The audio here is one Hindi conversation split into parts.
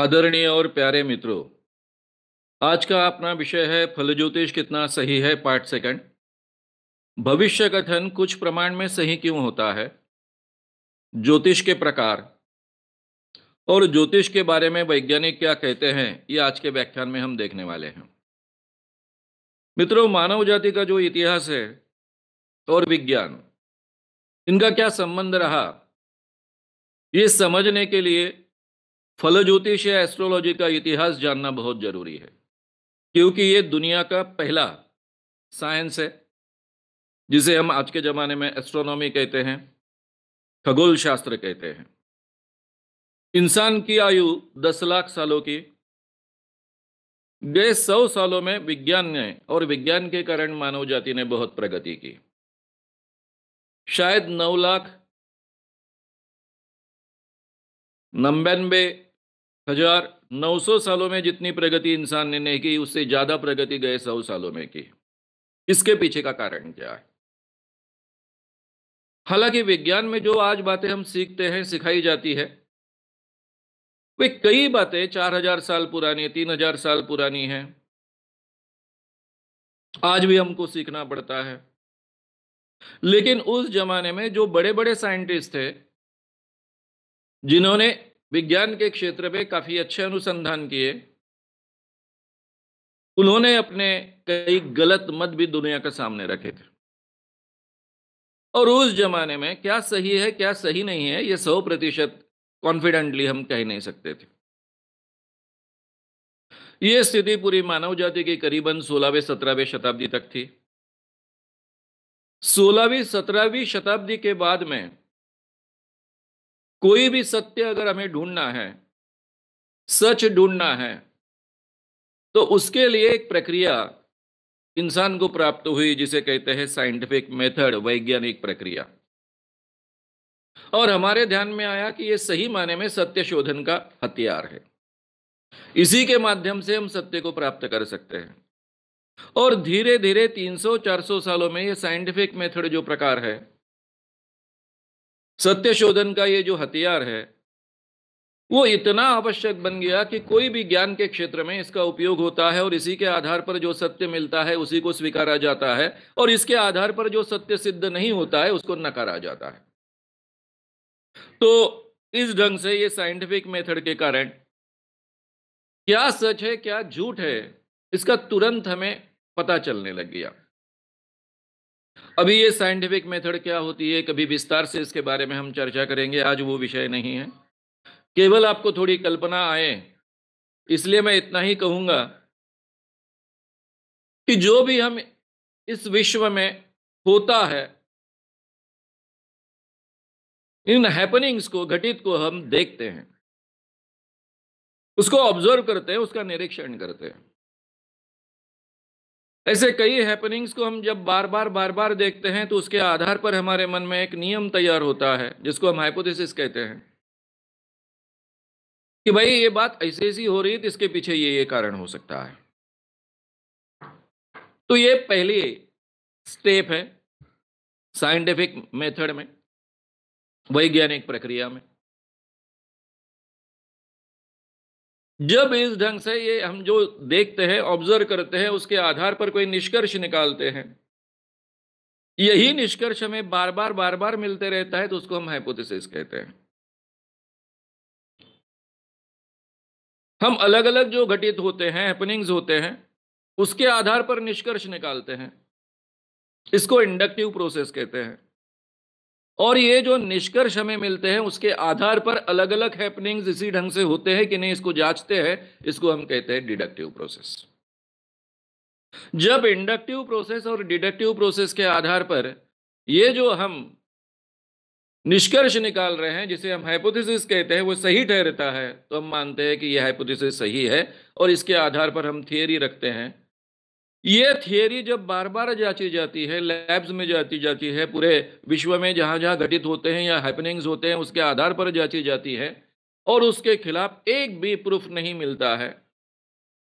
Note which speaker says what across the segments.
Speaker 1: आदरणीय और प्यारे मित्रों आज का अपना विषय है फल ज्योतिष कितना सही है पार्ट सेकंड भविष्य कथन कुछ प्रमाण में सही क्यों होता है ज्योतिष के प्रकार और ज्योतिष के बारे में वैज्ञानिक क्या कहते हैं ये आज के व्याख्यान में हम देखने वाले हैं मित्रों मानव जाति का जो इतिहास है और विज्ञान इनका क्या संबंध रहा ये समझने के लिए फल ज्योतिष या एस्ट्रोलॉजी का इतिहास जानना बहुत जरूरी है क्योंकि ये दुनिया का पहला साइंस है जिसे हम आज के ज़माने में एस्ट्रोनॉमी कहते हैं खगोल शास्त्र कहते हैं इंसान की आयु 10 लाख सालों की गए सौ सालों में विज्ञान ने और विज्ञान के कारण मानव जाति ने बहुत प्रगति की शायद नौ लाख नंबे हजार नौ सौ सालों में जितनी प्रगति इंसान ने नहीं की उससे ज़्यादा प्रगति गए सौ सालों में की इसके पीछे का कारण क्या है हालांकि विज्ञान में जो आज बातें हम सीखते हैं सिखाई जाती है वे कई बातें चार हजार साल पुरानी तीन हजार साल पुरानी हैं
Speaker 2: आज भी हमको सीखना पड़ता है
Speaker 1: लेकिन उस जमाने में जो बड़े बड़े साइंटिस्ट थे जिन्होंने विज्ञान के क्षेत्र में काफ़ी अच्छे अनुसंधान किए उन्होंने अपने कई गलत मत भी दुनिया के सामने रखे थे और उस जमाने में क्या सही है क्या सही नहीं है ये सौ प्रतिशत कॉन्फिडेंटली हम कह नहीं सकते थे ये स्थिति पूरी मानव जाति की करीबन सोलहवें सत्रहवें शताब्दी तक थी सोलहवीं सत्रहवीं शताब्दी के बाद में कोई भी सत्य अगर हमें ढूंढना है सच ढूंढना है तो उसके लिए एक प्रक्रिया इंसान को प्राप्त हुई जिसे कहते हैं साइंटिफिक मेथड वैज्ञानिक प्रक्रिया और हमारे ध्यान में आया कि यह सही माने में सत्य शोधन का हथियार है इसी के माध्यम से हम सत्य को प्राप्त कर सकते हैं और धीरे धीरे 300-400 सालों में यह साइंटिफिक मेथड जो प्रकार है सत्य शोधन का ये जो हथियार है वो इतना आवश्यक बन गया कि कोई भी ज्ञान के क्षेत्र में इसका उपयोग होता है और इसी के आधार पर जो सत्य मिलता है उसी को स्वीकारा जाता है और इसके आधार पर जो सत्य सिद्ध नहीं होता है उसको नकारा जाता है तो इस ढंग से ये साइंटिफिक मेथड के कारण क्या सच है क्या झूठ है इसका तुरंत हमें पता चलने लग गया अभी ये साइंटिफिक मेथड क्या होती है कभी विस्तार से इसके बारे में हम चर्चा करेंगे आज वो विषय नहीं है केवल आपको थोड़ी कल्पना आए इसलिए मैं इतना ही कहूंगा कि जो भी हम इस विश्व में होता है
Speaker 2: इन हैपनिंग्स को घटित को हम देखते
Speaker 1: हैं उसको ऑब्जर्व करते हैं उसका निरीक्षण करते हैं ऐसे कई हैपनिंग्स को हम जब बार बार बार बार देखते हैं तो उसके आधार पर हमारे मन में एक नियम तैयार होता है जिसको हम हाइपोथेसिस कहते हैं कि भाई ये बात ऐसे ऐसी हो रही है तो इसके पीछे ये ये कारण हो सकता है
Speaker 2: तो ये पहली स्टेप है साइंटिफिक मेथड में वैज्ञानिक प्रक्रिया में
Speaker 1: जब इस ढंग से ये हम जो देखते हैं ऑब्जर्व करते हैं उसके आधार पर कोई निष्कर्ष निकालते हैं यही निष्कर्ष हमें बार बार बार बार मिलते रहता है तो उसको हम हाइपोथेसिस कहते हैं हम अलग अलग जो घटित होते हैं हैपनिंग्स होते हैं उसके आधार पर निष्कर्ष निकालते हैं इसको इंडक्टिव प्रोसेस कहते हैं और ये जो निष्कर्ष हमें मिलते हैं उसके आधार पर अलग अलग हैपनिंग्स इसी ढंग से होते हैं कि नहीं इसको जांचते हैं इसको हम कहते हैं डिडक्टिव प्रोसेस जब इंडक्टिव प्रोसेस और डिडक्टिव प्रोसेस के आधार पर ये जो हम निष्कर्ष निकाल रहे हैं जिसे हम हाइपोथेसिस कहते हैं वो सही ठहरता है तो हम मानते हैं कि यह हाइपोथेसिस सही है और इसके आधार पर हम थियोरी रखते हैं ये थियोरी जब बार बार जांची जाती है लैब्स में जाती जाती है पूरे विश्व में जहां जहां घटित होते हैं या हैपनिंग्स होते हैं उसके आधार पर जांची जाती है और उसके खिलाफ एक भी प्रूफ नहीं मिलता है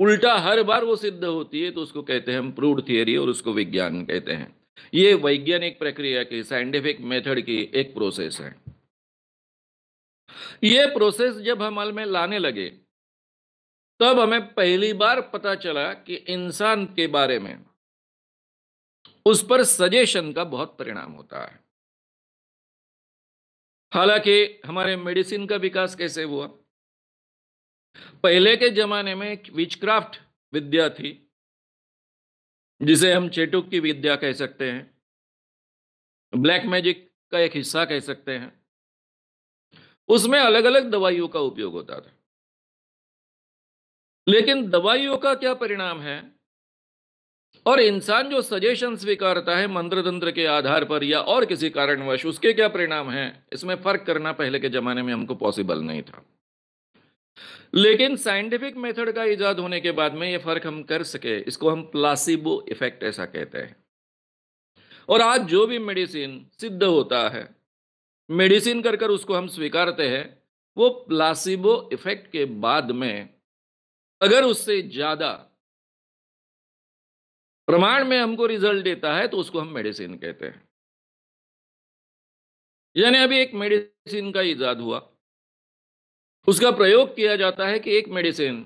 Speaker 1: उल्टा हर बार वो सिद्ध होती है तो उसको कहते हैं हम प्रूड थियोरी और उसको विज्ञान कहते हैं ये वैज्ञानिक प्रक्रिया की साइंटिफिक मेथड की एक प्रोसेस है ये प्रोसेस जब हम अल में लाने लगे तब हमें पहली बार पता चला कि इंसान के बारे में उस पर सजेशन का बहुत परिणाम होता है हालांकि हमारे मेडिसिन का विकास कैसे हुआ पहले के जमाने में विचक्राफ्ट विद्या थी जिसे हम चेटुक की विद्या कह सकते हैं ब्लैक मैजिक का एक हिस्सा कह सकते हैं उसमें अलग अलग दवाइयों का उपयोग होता था लेकिन दवाइयों का क्या परिणाम है और इंसान जो सजेशन स्वीकारता है मंत्र तंत्र के आधार पर या और किसी कारणवश उसके क्या परिणाम है इसमें फर्क करना पहले के जमाने में हमको पॉसिबल नहीं था लेकिन साइंटिफिक मेथड का इजाद होने के बाद में ये फर्क हम कर सके इसको हम प्लासिबो इफेक्ट ऐसा कहते हैं और आज जो भी मेडिसिन सिद्ध होता है मेडिसिन कर कर उसको हम स्वीकारते हैं वो प्लासिबो इफेक्ट के बाद में अगर उससे ज्यादा प्रमाण में हमको रिजल्ट देता है तो उसको हम मेडिसिन कहते हैं यानी अभी एक मेडिसिन का इजाद हुआ उसका प्रयोग किया जाता है कि एक मेडिसिन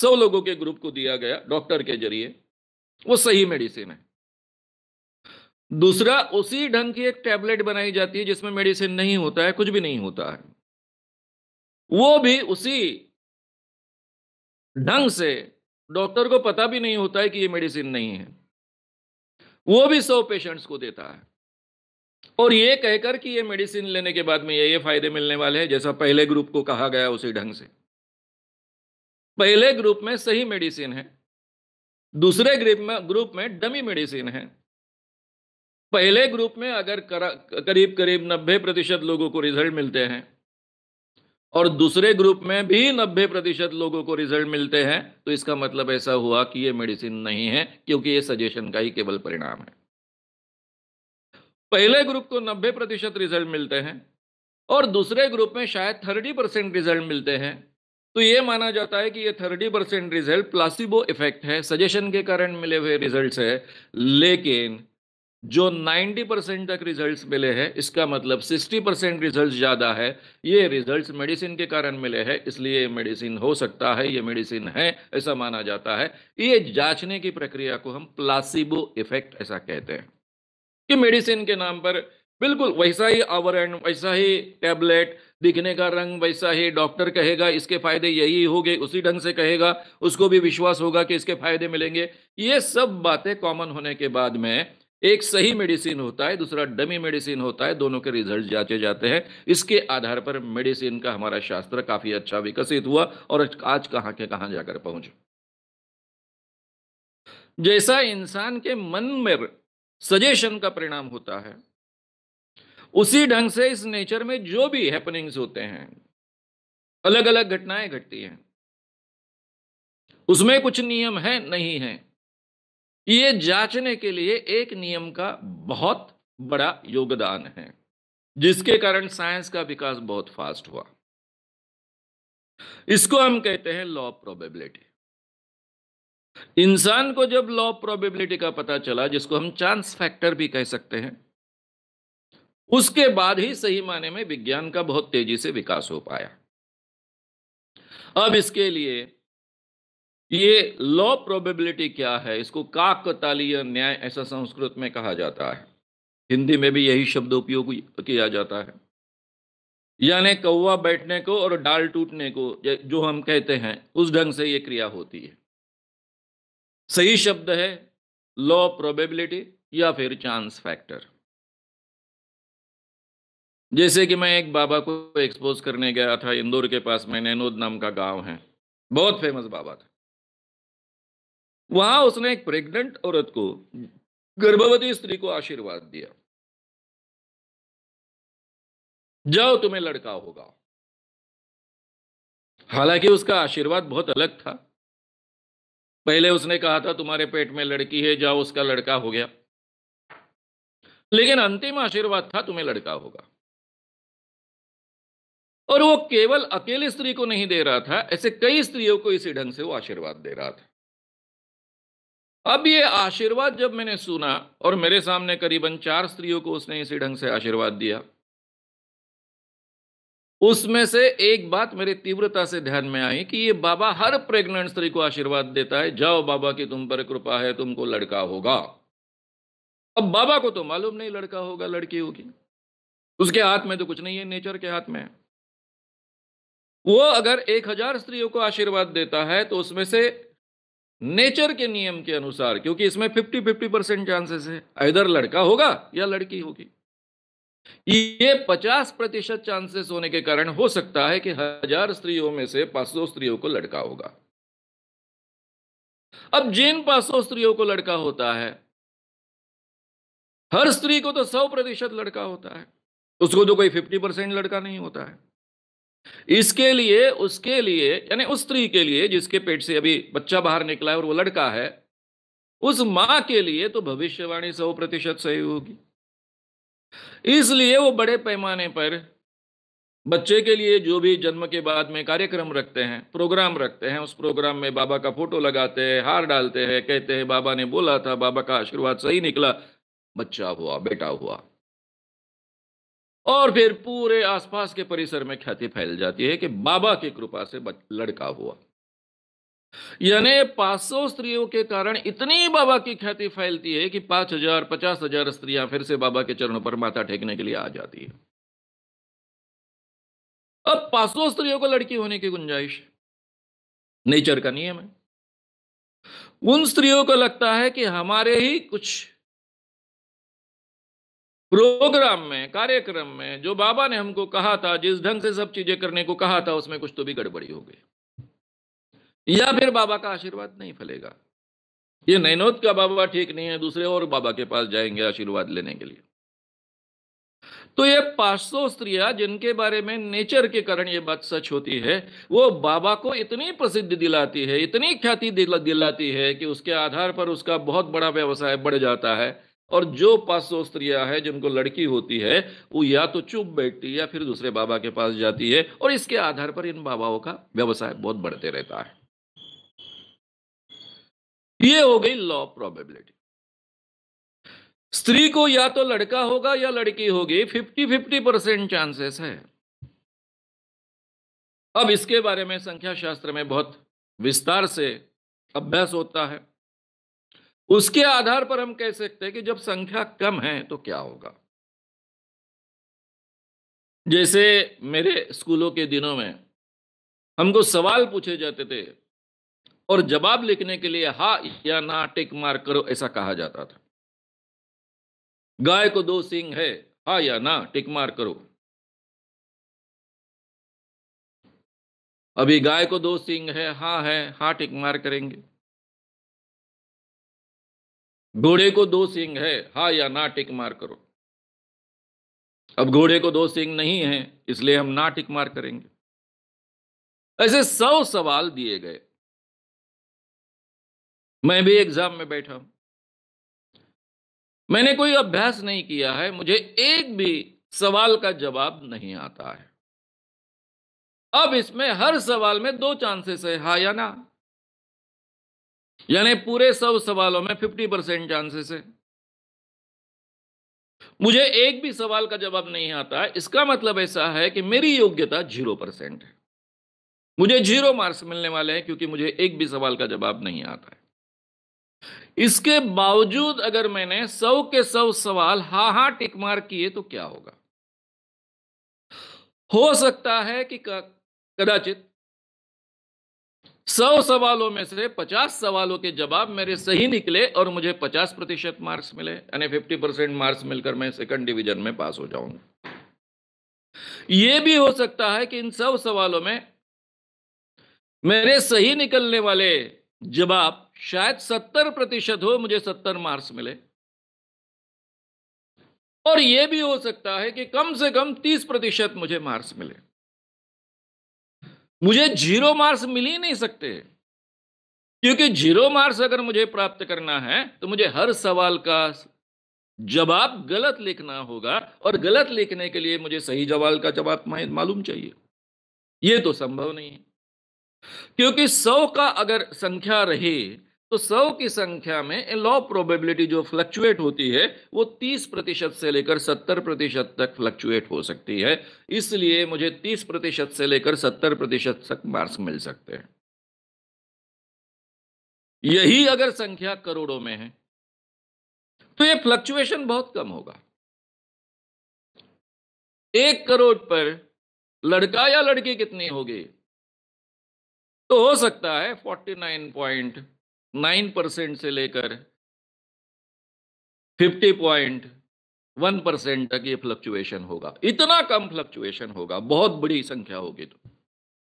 Speaker 1: सौ लोगों के ग्रुप को दिया गया डॉक्टर के जरिए वो सही मेडिसिन है दूसरा उसी ढंग की एक टैबलेट बनाई जाती है जिसमें मेडिसिन नहीं होता है कुछ भी नहीं होता है वो भी उसी ढंग से डॉक्टर को पता भी नहीं होता है कि ये मेडिसिन नहीं है वो भी सौ पेशेंट्स को देता है और ये कहकर कि ये मेडिसिन लेने के बाद में ये ये फायदे मिलने वाले हैं जैसा पहले ग्रुप को कहा गया उसी ढंग से पहले ग्रुप में सही मेडिसिन है दूसरे ग्रुप में ग्रुप में डमी मेडिसिन है पहले ग्रुप में अगर करीब करीब नब्बे प्रतिशत लोगों को रिजल्ट मिलते हैं और दूसरे ग्रुप में भी 90 प्रतिशत लोगों को रिजल्ट मिलते हैं तो इसका मतलब ऐसा हुआ कि ये मेडिसिन नहीं है क्योंकि ये सजेशन का ही केवल परिणाम है पहले ग्रुप को 90 प्रतिशत रिजल्ट मिलते हैं और दूसरे ग्रुप में शायद 30 परसेंट रिजल्ट मिलते हैं तो ये माना जाता है कि ये 30 परसेंट रिजल्ट प्लासिबो इफेक्ट है सजेशन के कारण मिले हुए रिजल्ट है लेकिन जो 90 परसेंट तक रिजल्ट्स मिले हैं इसका मतलब 60 परसेंट रिजल्ट ज़्यादा है ये रिजल्ट्स मेडिसिन के कारण मिले हैं इसलिए मेडिसिन हो सकता है ये मेडिसिन है ऐसा माना जाता है ये जांचने की प्रक्रिया को हम प्लासिबो इफेक्ट ऐसा कहते हैं कि मेडिसिन के नाम पर बिल्कुल वैसा ही आवरण वैसा ही टैबलेट दिखने का रंग वैसा ही डॉक्टर कहेगा इसके फायदे यही हो गए उसी ढंग से कहेगा उसको भी विश्वास होगा कि इसके फायदे मिलेंगे ये सब बातें कॉमन होने के बाद में एक सही मेडिसिन होता है दूसरा डमी मेडिसिन होता है दोनों के रिजल्ट जांचे जाते हैं इसके आधार पर मेडिसिन का हमारा शास्त्र काफ़ी अच्छा विकसित हुआ और आज कहाँ के कहाँ जाकर पहुंच जैसा इंसान के मन में सजेशन का परिणाम होता है उसी ढंग से इस नेचर में जो भी हैपनिंग्स होते हैं अलग अलग घटनाएं घटती हैं उसमें कुछ नियम है नहीं है ये जांचने के लिए एक नियम का बहुत बड़ा योगदान है जिसके कारण साइंस का विकास बहुत फास्ट हुआ इसको हम कहते हैं लॉ प्रोबेबिलिटी इंसान को जब लॉ प्रोबेबिलिटी का पता चला जिसको हम चांस फैक्टर भी कह सकते हैं उसके बाद ही सही माने में विज्ञान का बहुत तेजी से विकास हो पाया अब इसके लिए ये लॉ प्रोबेबिलिटी क्या है इसको काकतालीय न्याय ऐसा संस्कृत में कहा जाता है हिंदी में भी यही शब्द उपयोग किया जाता है यानी कौवा बैठने को और डाल टूटने को जो हम कहते हैं उस ढंग से ये क्रिया होती है सही शब्द है लॉ प्रोबेबिलिटी या फिर चांस फैक्टर जैसे कि मैं एक बाबा को एक्सपोज करने गया था इंदौर के पास में नैनोद नाम का गांव है बहुत फेमस बाबा था वहां उसने एक प्रेग्नेंट औरत को गर्भवती स्त्री को आशीर्वाद दिया
Speaker 2: जाओ तुम्हें लड़का होगा
Speaker 1: हालांकि उसका आशीर्वाद बहुत अलग था पहले उसने कहा था तुम्हारे पेट में लड़की है जाओ उसका लड़का हो गया लेकिन अंतिम आशीर्वाद था तुम्हें लड़का होगा और वो केवल अकेली स्त्री को नहीं दे रहा था ऐसे कई स्त्रियों को इसी ढंग से वो आशीर्वाद दे रहा था अब ये आशीर्वाद जब मैंने सुना और मेरे सामने करीबन चार स्त्रियों को उसने इसी ढंग से आशीर्वाद दिया उसमें से एक बात मेरे तीव्रता से ध्यान में आई कि ये बाबा हर प्रेग्नेंट स्त्री को आशीर्वाद देता है जाओ बाबा की तुम पर कृपा है तुमको लड़का होगा अब बाबा को तो मालूम नहीं लड़का होगा लड़की होगी उसके हाथ में तो कुछ नहीं है नेचर के हाथ में वो अगर एक हजार स्त्रियों को आशीर्वाद देता है तो उसमें से नेचर के नियम के अनुसार क्योंकि इसमें फिफ्टी फिफ्टी परसेंट चांसेस है इधर लड़का होगा या लड़की होगी ये पचास प्रतिशत चांसेस होने के कारण हो सकता है कि हजार स्त्रियों में से पांच सौ स्त्रियों को लड़का होगा अब जिन पांच सौ स्त्रियों को लड़का होता है हर स्त्री को तो सौ प्रतिशत लड़का होता है उसको तो कोई फिफ्टी परसेंट लड़का नहीं होता है इसके लिए उसके लिए यानी उस स्त्री के लिए जिसके पेट से अभी बच्चा बाहर निकला है और वो लड़का है उस मां के लिए तो भविष्यवाणी सौ प्रतिशत सही होगी इसलिए वो बड़े पैमाने पर बच्चे के लिए जो भी जन्म के बाद में कार्यक्रम रखते हैं प्रोग्राम रखते हैं उस प्रोग्राम में बाबा का फोटो लगाते हैं हार डालते हैं कहते हैं बाबा ने बोला था बाबा का आशीर्वाद सही निकला बच्चा हुआ बेटा हुआ और फिर पूरे आसपास के परिसर में ख्याति फैल जाती है कि बाबा की कृपा से लड़का हुआ यानी 500 स्त्रियों के कारण इतनी बाबा की ख्याति फैलती है कि पांच हजार पचास हजार स्त्रियां फिर से बाबा के चरणों पर माथा टेकने के लिए आ जाती है अब 500 स्त्रियों को लड़की
Speaker 2: होने की गुंजाइश नेचर का नियम है उन स्त्रियों
Speaker 1: को लगता है कि हमारे ही कुछ प्रोग्राम में कार्यक्रम में जो बाबा ने हमको कहा था जिस ढंग से सब चीजें करने को कहा था उसमें कुछ तो भी गड़बड़ी हो गई या फिर बाबा का आशीर्वाद नहीं फलेगा ये नैनोद का बाबा ठीक नहीं है दूसरे और बाबा के पास जाएंगे आशीर्वाद लेने के लिए तो ये 500 स्त्रियां जिनके बारे में नेचर के कारण ये बात सच होती है वो बाबा को इतनी प्रसिद्धि दिलाती है इतनी ख्याति दिलाती है कि उसके आधार पर उसका बहुत बड़ा व्यवसाय बढ़ जाता है और जो सौ स्त्रियां है जिनको लड़की होती है वो या तो चुप बैठती है या फिर दूसरे बाबा के पास जाती है और इसके आधार पर इन बाबाओं का व्यवसाय बहुत बढ़ते रहता है ये हो गई लॉ ऑफ प्रोबेबिलिटी स्त्री को या तो लड़का होगा या लड़की होगी फिफ्टी फिफ्टी परसेंट चांसेस है अब इसके बारे में संख्या शास्त्र में बहुत विस्तार से अभ्यास होता है उसके आधार पर हम कह सकते हैं कि जब संख्या कम है तो क्या होगा जैसे मेरे स्कूलों के दिनों में हमको सवाल पूछे जाते थे और जवाब लिखने के लिए हा या ना टिक मार करो ऐसा कहा जाता था गाय को दो सिंह है
Speaker 2: हा या ना टिक मार करो
Speaker 1: अभी गाय को दो सिंह है हा है हा टिक मार करेंगे घोड़े को दो सिंह है हा या ना टिक मार करो अब घोड़े को दो सिंह नहीं है इसलिए हम ना टिक मार करेंगे ऐसे सौ सवाल दिए गए मैं भी एग्जाम में बैठा हूं मैंने कोई अभ्यास नहीं किया है मुझे एक भी सवाल का जवाब नहीं आता है अब इसमें हर सवाल में दो चांसेस है हा या ना यानी पूरे सब सवालों में फिफ्टी परसेंट चांसेस है मुझे एक भी सवाल का जवाब नहीं आता इसका मतलब ऐसा है कि मेरी योग्यता जीरो परसेंट है मुझे जीरो मार्क्स मिलने वाले हैं क्योंकि मुझे एक भी सवाल का जवाब नहीं आता है इसके बावजूद अगर मैंने सौ के सौ सवाल हा हा टिक मार किए तो क्या होगा हो सकता है कि कदाचित सौ सवालों में से पचास सवालों के जवाब मेरे सही निकले और मुझे पचास प्रतिशत मार्क्स मिले यानी फिफ्टी परसेंट मार्क्स मिलकर मैं सेकंड डिवीजन में पास हो जाऊंगा यह भी हो सकता है कि इन सब सवालों में मेरे सही निकलने वाले जवाब शायद सत्तर प्रतिशत हो मुझे सत्तर मार्क्स मिले और यह भी हो सकता है कि कम से कम तीस प्रतिशत मुझे मार्क्स मिले मुझे जीरो मार्क्स मिल ही नहीं सकते क्योंकि जीरो मार्क्स अगर मुझे प्राप्त करना है तो मुझे हर सवाल का जवाब गलत लिखना होगा और गलत लिखने के लिए मुझे सही जवाब का जवाब मालूम चाहिए यह तो संभव नहीं है क्योंकि सौ का अगर संख्या रहे तो सौ की संख्या में लॉ प्रोबेबिलिटी जो फ्लक्चुएट होती है वो तीस प्रतिशत से लेकर सत्तर प्रतिशत तक फ्लक्चुएट हो सकती है इसलिए मुझे तीस प्रतिशत से लेकर सत्तर प्रतिशत तक मार्क्स मिल सकते हैं यही अगर संख्या
Speaker 2: करोड़ों में है तो ये फ्लक्चुएशन बहुत कम होगा
Speaker 1: एक करोड़ पर लड़का या लड़की कितनी होगी तो हो सकता है forty nine point nine percent से लेकर फिफ्टी पॉइंट वन परसेंट तक ये फ्लक्चुएशन होगा इतना कम फ्लक्चुएशन होगा बहुत बड़ी संख्या होगी तो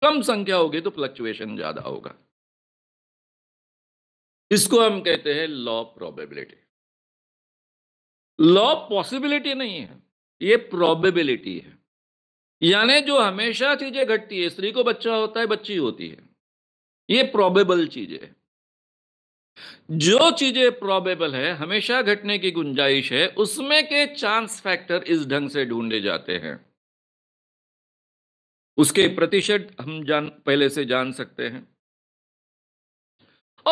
Speaker 1: कम संख्या होगी तो फ्लक्चुएशन ज्यादा होगा इसको हम कहते हैं लॉ प्रोबेबिलिटी लॉ पॉसिबिलिटी नहीं है ये प्रोबेबिलिटी है यानी जो हमेशा चीजें घटती है स्त्री को बच्चा होता है बच्ची होती है ये प्रोबेबल चीजें जो चीजें प्रॉबेबल है हमेशा घटने की गुंजाइश है उसमें के चांस फैक्टर इस ढंग से ढूंढे जाते हैं उसके प्रतिशत हम जान पहले से जान सकते हैं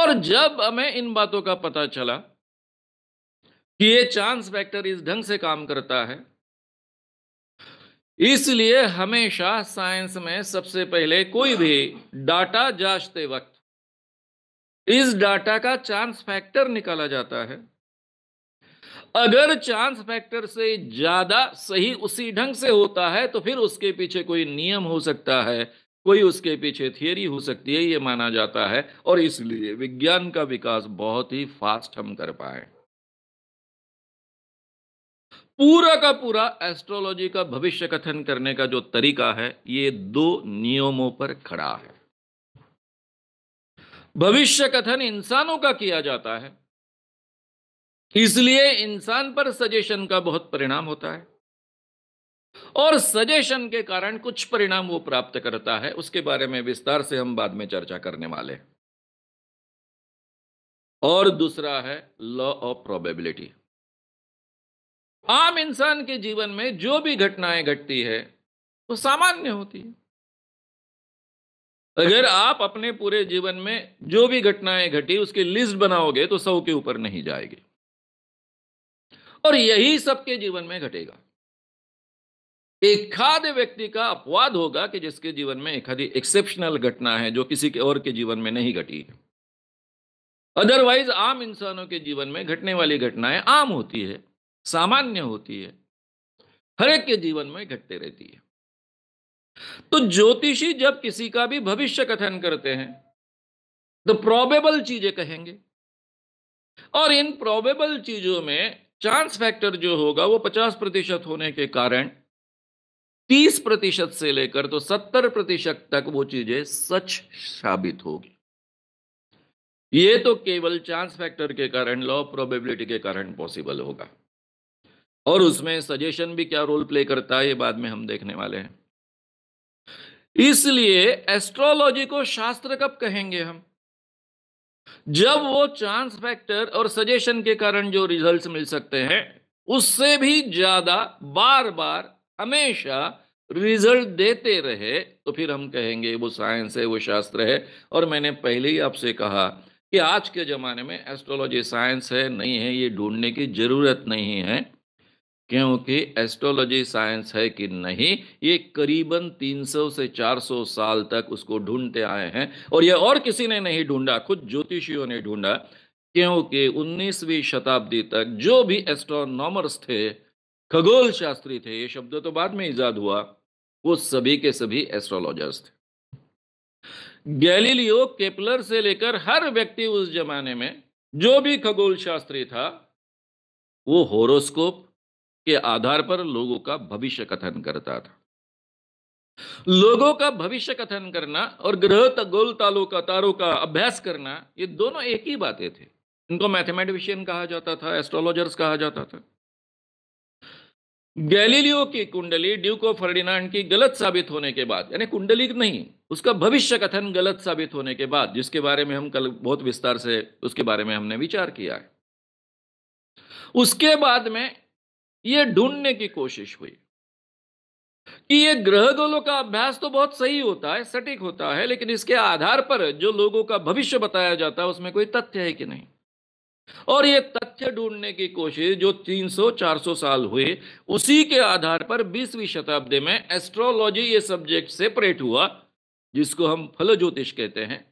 Speaker 1: और जब हमें इन बातों का पता चला कि ये चांस फैक्टर इस ढंग से काम करता है इसलिए हमेशा साइंस में सबसे पहले कोई भी डाटा जांचते वक्त इस डाटा का चांस फैक्टर निकाला जाता है अगर चांस फैक्टर से ज्यादा सही उसी ढंग से होता है तो फिर उसके पीछे कोई नियम हो सकता है कोई उसके पीछे थियरी हो सकती है ये माना जाता है और इसलिए विज्ञान का विकास बहुत ही फास्ट हम कर पाए पूरा का पूरा एस्ट्रोलॉजी का भविष्य कथन करने का जो तरीका है ये दो नियमों पर खड़ा है भविष्य कथन इंसानों का किया जाता है इसलिए इंसान पर सजेशन का बहुत परिणाम होता है और सजेशन के कारण कुछ परिणाम वो प्राप्त करता है उसके बारे में विस्तार से हम बाद में चर्चा करने वाले हैं और दूसरा है लॉ ऑफ प्रोबेबिलिटी आम इंसान के जीवन में जो भी घटनाएं घटती है वो सामान्य होती है अगर आप अपने पूरे जीवन में जो भी घटनाएं घटी उसकी लिस्ट बनाओगे तो सौ के ऊपर नहीं जाएगी और यही सबके जीवन में घटेगा खाद्य व्यक्ति का अपवाद होगा कि जिसके जीवन में एक आदि एक्सेप्शनल घटना है जो किसी के और के जीवन में नहीं घटी है अदरवाइज आम इंसानों के जीवन में घटने वाली घटनाएं आम होती है सामान्य होती है हर एक के जीवन में घटते रहती है तो ज्योतिषी जब किसी का भी भविष्य कथन करते हैं तो प्रोबेबल चीजें कहेंगे और इन प्रोबेबल चीजों में चांस फैक्टर जो होगा वो 50 प्रतिशत होने के कारण 30 प्रतिशत से लेकर तो 70 प्रतिशत तक वो चीजें सच साबित होगी ये तो केवल चांस फैक्टर के कारण लॉ प्रोबेबिलिटी के कारण पॉसिबल होगा और उसमें सजेशन भी क्या रोल प्ले करता है ये बाद में हम देखने वाले हैं इसलिए एस्ट्रोलॉजी को शास्त्र कब कहेंगे हम जब वो चांस फैक्टर और सजेशन के कारण जो रिजल्ट्स मिल सकते हैं उससे भी ज्यादा बार बार हमेशा रिजल्ट देते रहे तो फिर हम कहेंगे वो साइंस है वो शास्त्र है और मैंने पहले ही आपसे कहा कि आज के ज़माने में एस्ट्रोलॉजी साइंस है नहीं है ये ढूंढने की ज़रूरत नहीं है क्योंकि एस्ट्रोलॉजी साइंस है कि नहीं ये करीबन 300 से 400 साल तक उसको ढूंढते आए हैं और यह और किसी ने नहीं ढूंढा खुद ज्योतिषियों ने ढूंढा क्योंकि 19वीं शताब्दी तक जो भी एस्ट्रोनॉमर्स थे खगोल शास्त्री थे ये शब्द तो बाद में ईजाद हुआ वो सभी के सभी एस्ट्रोलॉजर्स थे गैलीलियो केपलर से लेकर हर व्यक्ति उस जमाने में जो भी खगोल शास्त्री था वो होरोस्कोप के आधार पर लोगों का भविष्य कथन करता था लोगों का भविष्य कथन करना और ग्रह गोल तालों का तारों का अभ्यास करना ये दोनों एक ही बातें थे इनको मैथमेटिशियन कहा जाता था एस्ट्रोलॉजर्स कहा जाता था गैलीलियो की कुंडली ड्यूको फर्डिनांड की गलत साबित होने के बाद यानी कुंडली नहीं उसका भविष्य कथन गलत साबित होने के बाद जिसके बारे में हम कल बहुत विस्तार से उसके बारे में हमने विचार किया है उसके बाद में ये ढूंढने की कोशिश हुई कि ये ग्रह गोलों का अभ्यास तो बहुत सही होता है सटीक होता है लेकिन इसके आधार पर जो लोगों का भविष्य बताया जाता है उसमें कोई तथ्य है कि नहीं और ये तथ्य ढूंढने की कोशिश जो 300-400 साल हुए उसी के आधार पर 20वीं शताब्दी में एस्ट्रोलॉजी ये सब्जेक्ट सेपरेट हुआ जिसको हम फल ज्योतिष कहते हैं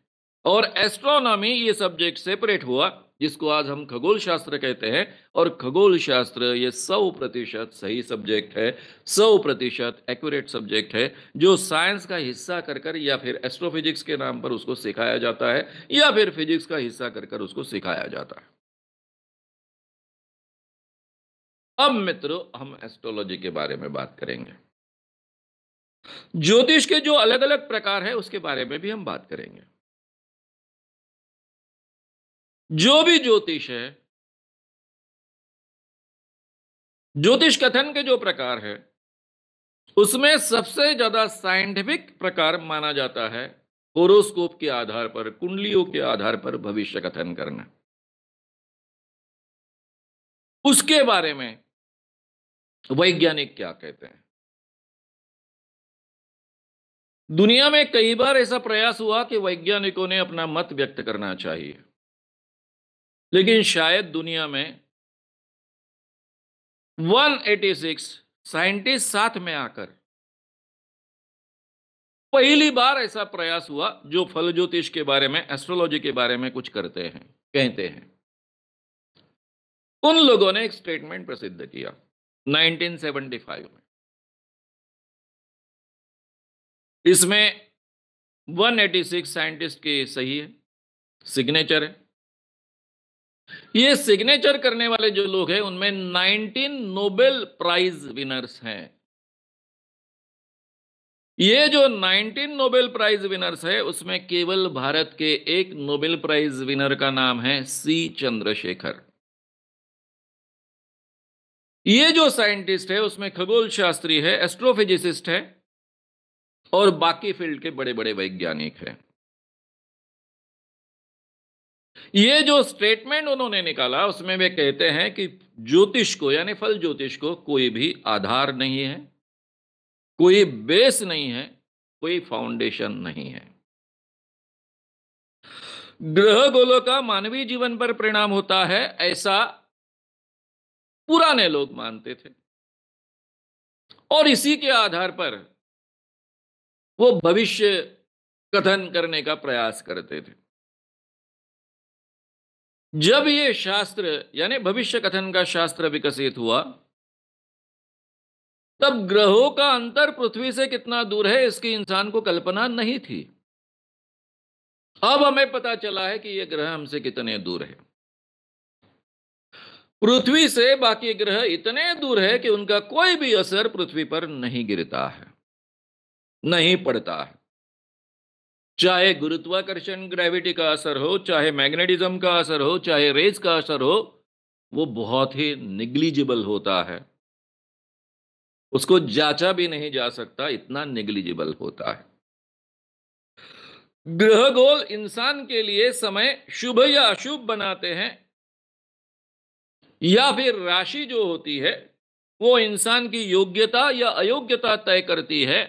Speaker 1: और एस्ट्रोनॉमी ये सब्जेक्ट सेपरेट हुआ जिसको आज हम खगोल शास्त्र कहते हैं और खगोल शास्त्र ये सौ प्रतिशत सही सब्जेक्ट है सौ प्रतिशत एक्यूरेट सब्जेक्ट है जो साइंस का हिस्सा कर कर या फिर एस्ट्रोफिजिक्स के नाम पर उसको सिखाया जाता है या फिर फिजिक्स का हिस्सा कर कर उसको सिखाया जाता है अब मित्रों हम एस्ट्रोलॉजी के
Speaker 2: बारे में बात करेंगे ज्योतिष के जो अलग अलग प्रकार है उसके बारे में भी हम बात करेंगे जो भी ज्योतिष है ज्योतिष कथन के जो प्रकार है
Speaker 1: उसमें सबसे ज्यादा साइंटिफिक प्रकार माना जाता है होरोस्कोप के आधार पर कुंडलियों के आधार पर भविष्य कथन करना
Speaker 2: उसके बारे में वैज्ञानिक क्या कहते हैं दुनिया में कई बार ऐसा
Speaker 1: प्रयास हुआ कि वैज्ञानिकों ने अपना मत व्यक्त करना चाहिए लेकिन शायद दुनिया में 186 साइंटिस्ट साथ में आकर पहली बार ऐसा प्रयास हुआ जो फल ज्योतिष के बारे में एस्ट्रोलॉजी के बारे में कुछ करते हैं कहते हैं उन लोगों ने एक स्टेटमेंट प्रसिद्ध किया 1975 में इसमें 186 साइंटिस्ट के सही है सिग्नेचर है ये सिग्नेचर करने वाले जो लोग हैं उनमें 19 नोबेल प्राइज विनर्स हैं ये जो 19 नोबेल प्राइज विनर्स है उसमें केवल भारत के एक नोबेल प्राइज विनर का नाम है सी चंद्रशेखर ये जो साइंटिस्ट है उसमें खगोल शास्त्री है एस्ट्रोफिजिसिस्ट है और बाकी फील्ड के बड़े बड़े वैज्ञानिक हैं ये जो स्टेटमेंट उन्होंने निकाला उसमें वे कहते हैं कि ज्योतिष को यानी फल ज्योतिष को कोई भी आधार नहीं है कोई बेस नहीं है कोई फाउंडेशन नहीं है ग्रह गोलों का मानवीय जीवन पर परिणाम होता
Speaker 2: है ऐसा पुराने लोग मानते थे और इसी के आधार पर वो भविष्य कथन करने का प्रयास करते थे जब ये
Speaker 1: शास्त्र यानी भविष्य कथन का शास्त्र विकसित हुआ तब ग्रहों का अंतर पृथ्वी से कितना दूर है इसकी इंसान को कल्पना नहीं थी अब हमें पता चला है कि ये ग्रह हमसे कितने दूर है पृथ्वी से बाकी ग्रह इतने दूर है कि उनका कोई भी असर पृथ्वी पर नहीं गिरता है नहीं पड़ता है चाहे गुरुत्वाकर्षण ग्रेविटी का असर हो चाहे मैग्नेटिज्म का असर हो चाहे रेज का असर हो वो बहुत ही निग्लिजिबल होता है उसको जांचा भी नहीं जा सकता इतना निग्लिजिबल होता है ग्रह गोल इंसान के लिए समय शुभ या अशुभ बनाते हैं या फिर राशि जो होती है वो इंसान की योग्यता या अयोग्यता तय करती है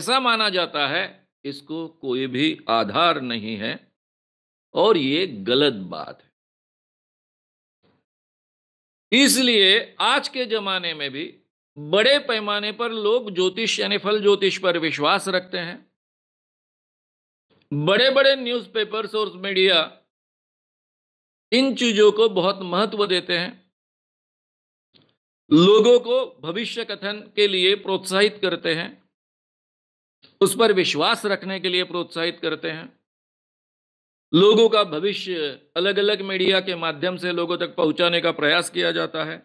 Speaker 1: ऐसा माना जाता है इसको कोई भी आधार नहीं है और ये गलत बात है इसलिए आज के जमाने में भी बड़े पैमाने पर लोग ज्योतिष यानी फल ज्योतिष पर विश्वास रखते हैं बड़े बड़े न्यूज़पेपर्स और मीडिया इन चीजों को बहुत महत्व देते हैं लोगों को भविष्य कथन के लिए प्रोत्साहित करते हैं उस पर विश्वास रखने के लिए प्रोत्साहित करते हैं लोगों का भविष्य अलग अलग मीडिया के माध्यम से लोगों तक पहुंचाने का प्रयास किया जाता है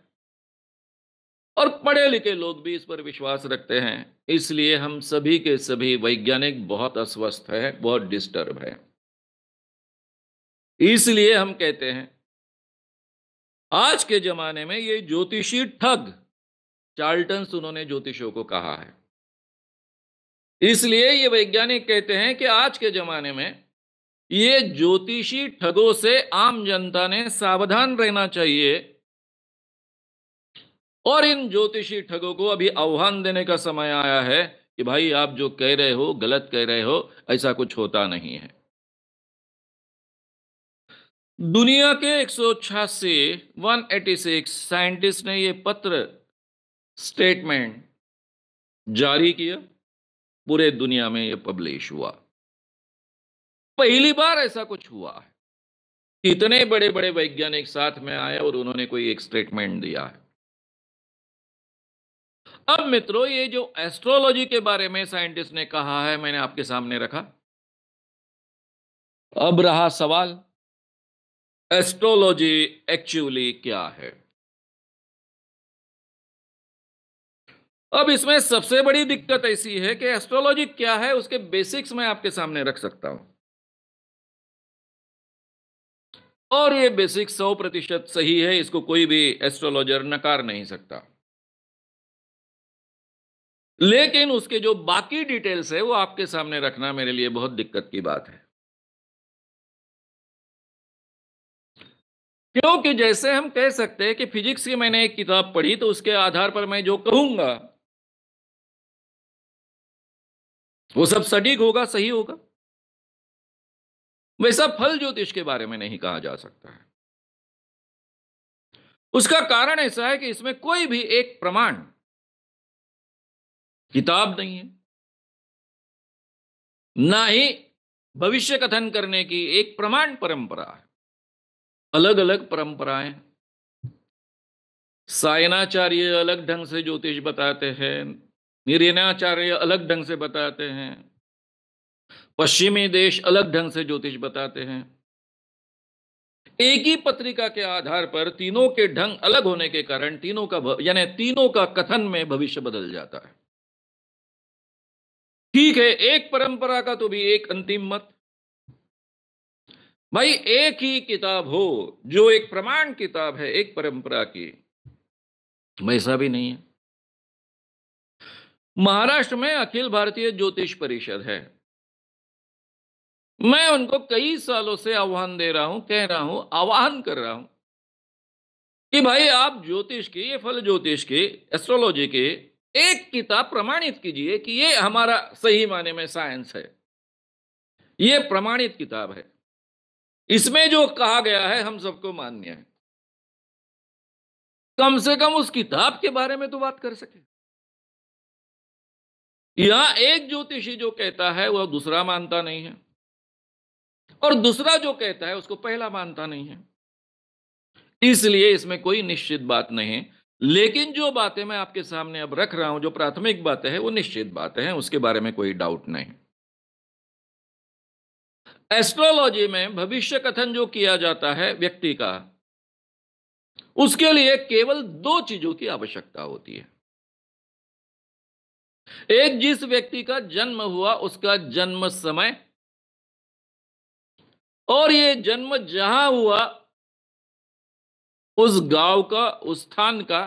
Speaker 1: और पढ़े लिखे लोग भी इस पर विश्वास रखते हैं इसलिए हम सभी के सभी वैज्ञानिक बहुत अस्वस्थ है बहुत डिस्टर्ब है इसलिए हम कहते हैं आज के जमाने में ये ज्योतिषी ठग चार्ल्टन्स उन्होंने ज्योतिषों को कहा है इसलिए ये वैज्ञानिक कहते हैं कि आज के जमाने में ये ज्योतिषी ठगों से आम जनता ने सावधान रहना चाहिए और इन ज्योतिषी ठगों को अभी आह्वान देने का समय आया है कि भाई आप जो कह रहे हो गलत कह रहे हो ऐसा कुछ होता नहीं है दुनिया के एक सौ छियासी वन एटी सिक्स साइंटिस्ट ने यह पत्र स्टेटमेंट जारी किया पूरे दुनिया में यह पब्लिश हुआ पहली बार ऐसा कुछ हुआ है इतने बड़े बड़े वैज्ञानिक साथ में आए और उन्होंने कोई एक स्टेटमेंट दिया है अब मित्रों ये जो एस्ट्रोलॉजी के बारे में साइंटिस्ट ने कहा है मैंने आपके सामने रखा अब रहा सवाल एस्ट्रोलॉजी एक्चुअली क्या है अब इसमें सबसे बड़ी दिक्कत ऐसी है कि एस्ट्रोलॉजी क्या है उसके बेसिक्स मैं आपके सामने रख सकता हूं और ये बेसिक सौ प्रतिशत सही है इसको कोई भी एस्ट्रोलॉजर नकार नहीं सकता लेकिन उसके जो बाकी डिटेल्स है वो आपके सामने रखना मेरे लिए बहुत दिक्कत की
Speaker 2: बात है क्योंकि जैसे
Speaker 1: हम कह सकते हैं कि फिजिक्स की मैंने एक किताब पढ़ी तो उसके आधार पर मैं जो कहूंगा वो सब सटीक होगा सही होगा
Speaker 2: वैसा फल ज्योतिष के बारे में नहीं कहा जा सकता है उसका कारण ऐसा है कि इसमें कोई भी एक प्रमाण किताब नहीं है ना ही
Speaker 1: भविष्य कथन करने की एक प्रमाण परंपरा है अलग अलग परंपराएं सायनाचार्य अलग ढंग से ज्योतिष बताते हैं निर्णयाचार्य अलग ढंग से बताते हैं पश्चिमी देश अलग ढंग से ज्योतिष बताते हैं एक ही पत्रिका के आधार पर तीनों के ढंग अलग होने के कारण तीनों का यानी तीनों का कथन में भविष्य बदल जाता है ठीक है एक परंपरा का तो भी एक अंतिम मत भाई एक ही किताब हो जो एक प्रमाण किताब है एक परंपरा की वैसा भी नहीं है महाराष्ट्र में अखिल भारतीय ज्योतिष परिषद है मैं उनको कई सालों से आह्वान दे रहा हूं कह रहा हूं आह्वान कर रहा हूं कि भाई आप ज्योतिष की ये फल ज्योतिष की एस्ट्रोलॉजी की एक किताब प्रमाणित कीजिए कि ये हमारा सही माने में साइंस है ये प्रमाणित किताब है इसमें जो कहा गया है हम सबको मान्य है कम से कम उस किताब के बारे में तो बात कर सके यहां एक ज्योतिषी जो कहता है वह दूसरा मानता नहीं है और दूसरा जो कहता है उसको पहला मानता नहीं है इसलिए इसमें कोई निश्चित बात नहीं है लेकिन जो बातें मैं आपके सामने अब रख रहा हूं जो प्राथमिक बातें हैं वो निश्चित बातें हैं उसके बारे में कोई डाउट नहीं एस्ट्रोलॉजी में भविष्य कथन जो किया जाता है व्यक्ति का उसके लिए केवल दो चीजों की आवश्यकता होती है एक जिस व्यक्ति का जन्म हुआ उसका जन्म समय और ये जन्म जहां हुआ उस गांव का उस स्थान का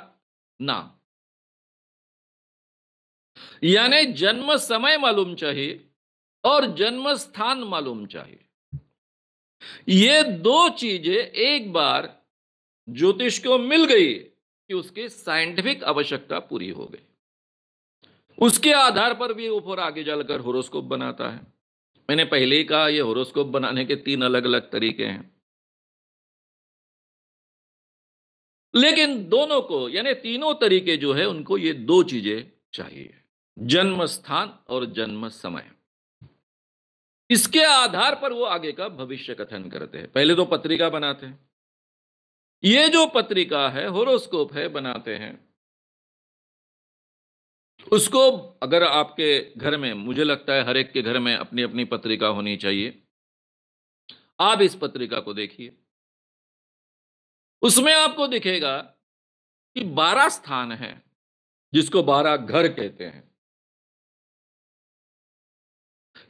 Speaker 1: नाम यानी जन्म समय मालूम चाहिए और जन्म स्थान मालूम चाहिए ये दो चीजें एक बार ज्योतिष को मिल गई कि उसकी साइंटिफिक आवश्यकता पूरी हो गई उसके आधार पर भी ऊपर आगे जाकर होरोस्कोप बनाता है मैंने पहले ही कहा यह होरोस्कोप बनाने के तीन अलग अलग तरीके हैं लेकिन दोनों को यानी तीनों तरीके जो है उनको ये दो चीजें चाहिए जन्म स्थान और जन्म समय इसके आधार पर वो आगे का भविष्य कथन करते हैं पहले तो पत्रिका बनाते हैं ये जो पत्रिका है होरोस्कोप है बनाते हैं उसको अगर आपके घर में मुझे लगता है हर एक के घर में अपनी अपनी पत्रिका होनी चाहिए आप इस पत्रिका को देखिए उसमें आपको दिखेगा कि बारह स्थान है
Speaker 2: जिसको बारह घर कहते हैं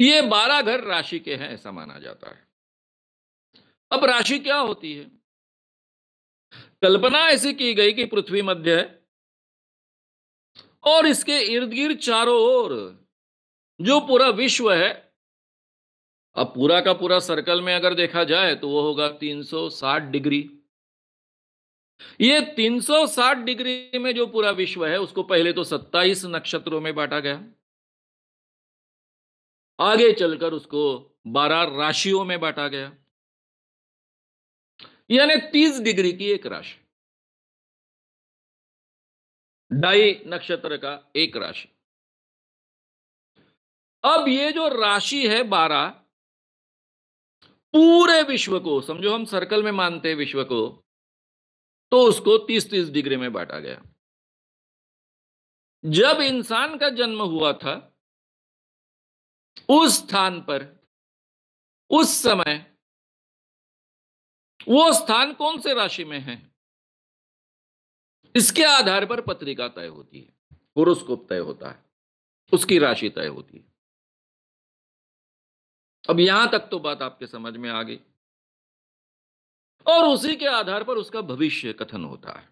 Speaker 2: ये बारह घर राशि के हैं ऐसा माना जाता है अब राशि क्या होती है
Speaker 1: कल्पना ऐसी की गई कि पृथ्वी मध्य है और इसके इर्द गिर्द चारों ओर जो पूरा विश्व है अब पूरा का पूरा सर्कल में अगर देखा जाए तो वो होगा 360 डिग्री ये 360 डिग्री में जो पूरा विश्व है उसको पहले तो 27 नक्षत्रों में बांटा गया आगे चलकर उसको 12 राशियों में बांटा गया यानी 30 डिग्री की एक
Speaker 2: राशि ढाई नक्षत्र का एक राशि अब ये जो राशि है बारह
Speaker 1: पूरे विश्व को समझो हम सर्कल में मानते हैं विश्व को तो उसको तीस तीस डिग्री में बांटा गया जब इंसान
Speaker 2: का जन्म हुआ था उस स्थान पर
Speaker 1: उस समय वो स्थान कौन से राशि में है इसके आधार पर पत्रिका तय होती है होरोस्कोप तय होता है उसकी राशि तय होती है अब यहां तक तो बात आपके समझ में आ गई और उसी के आधार पर उसका भविष्य कथन होता है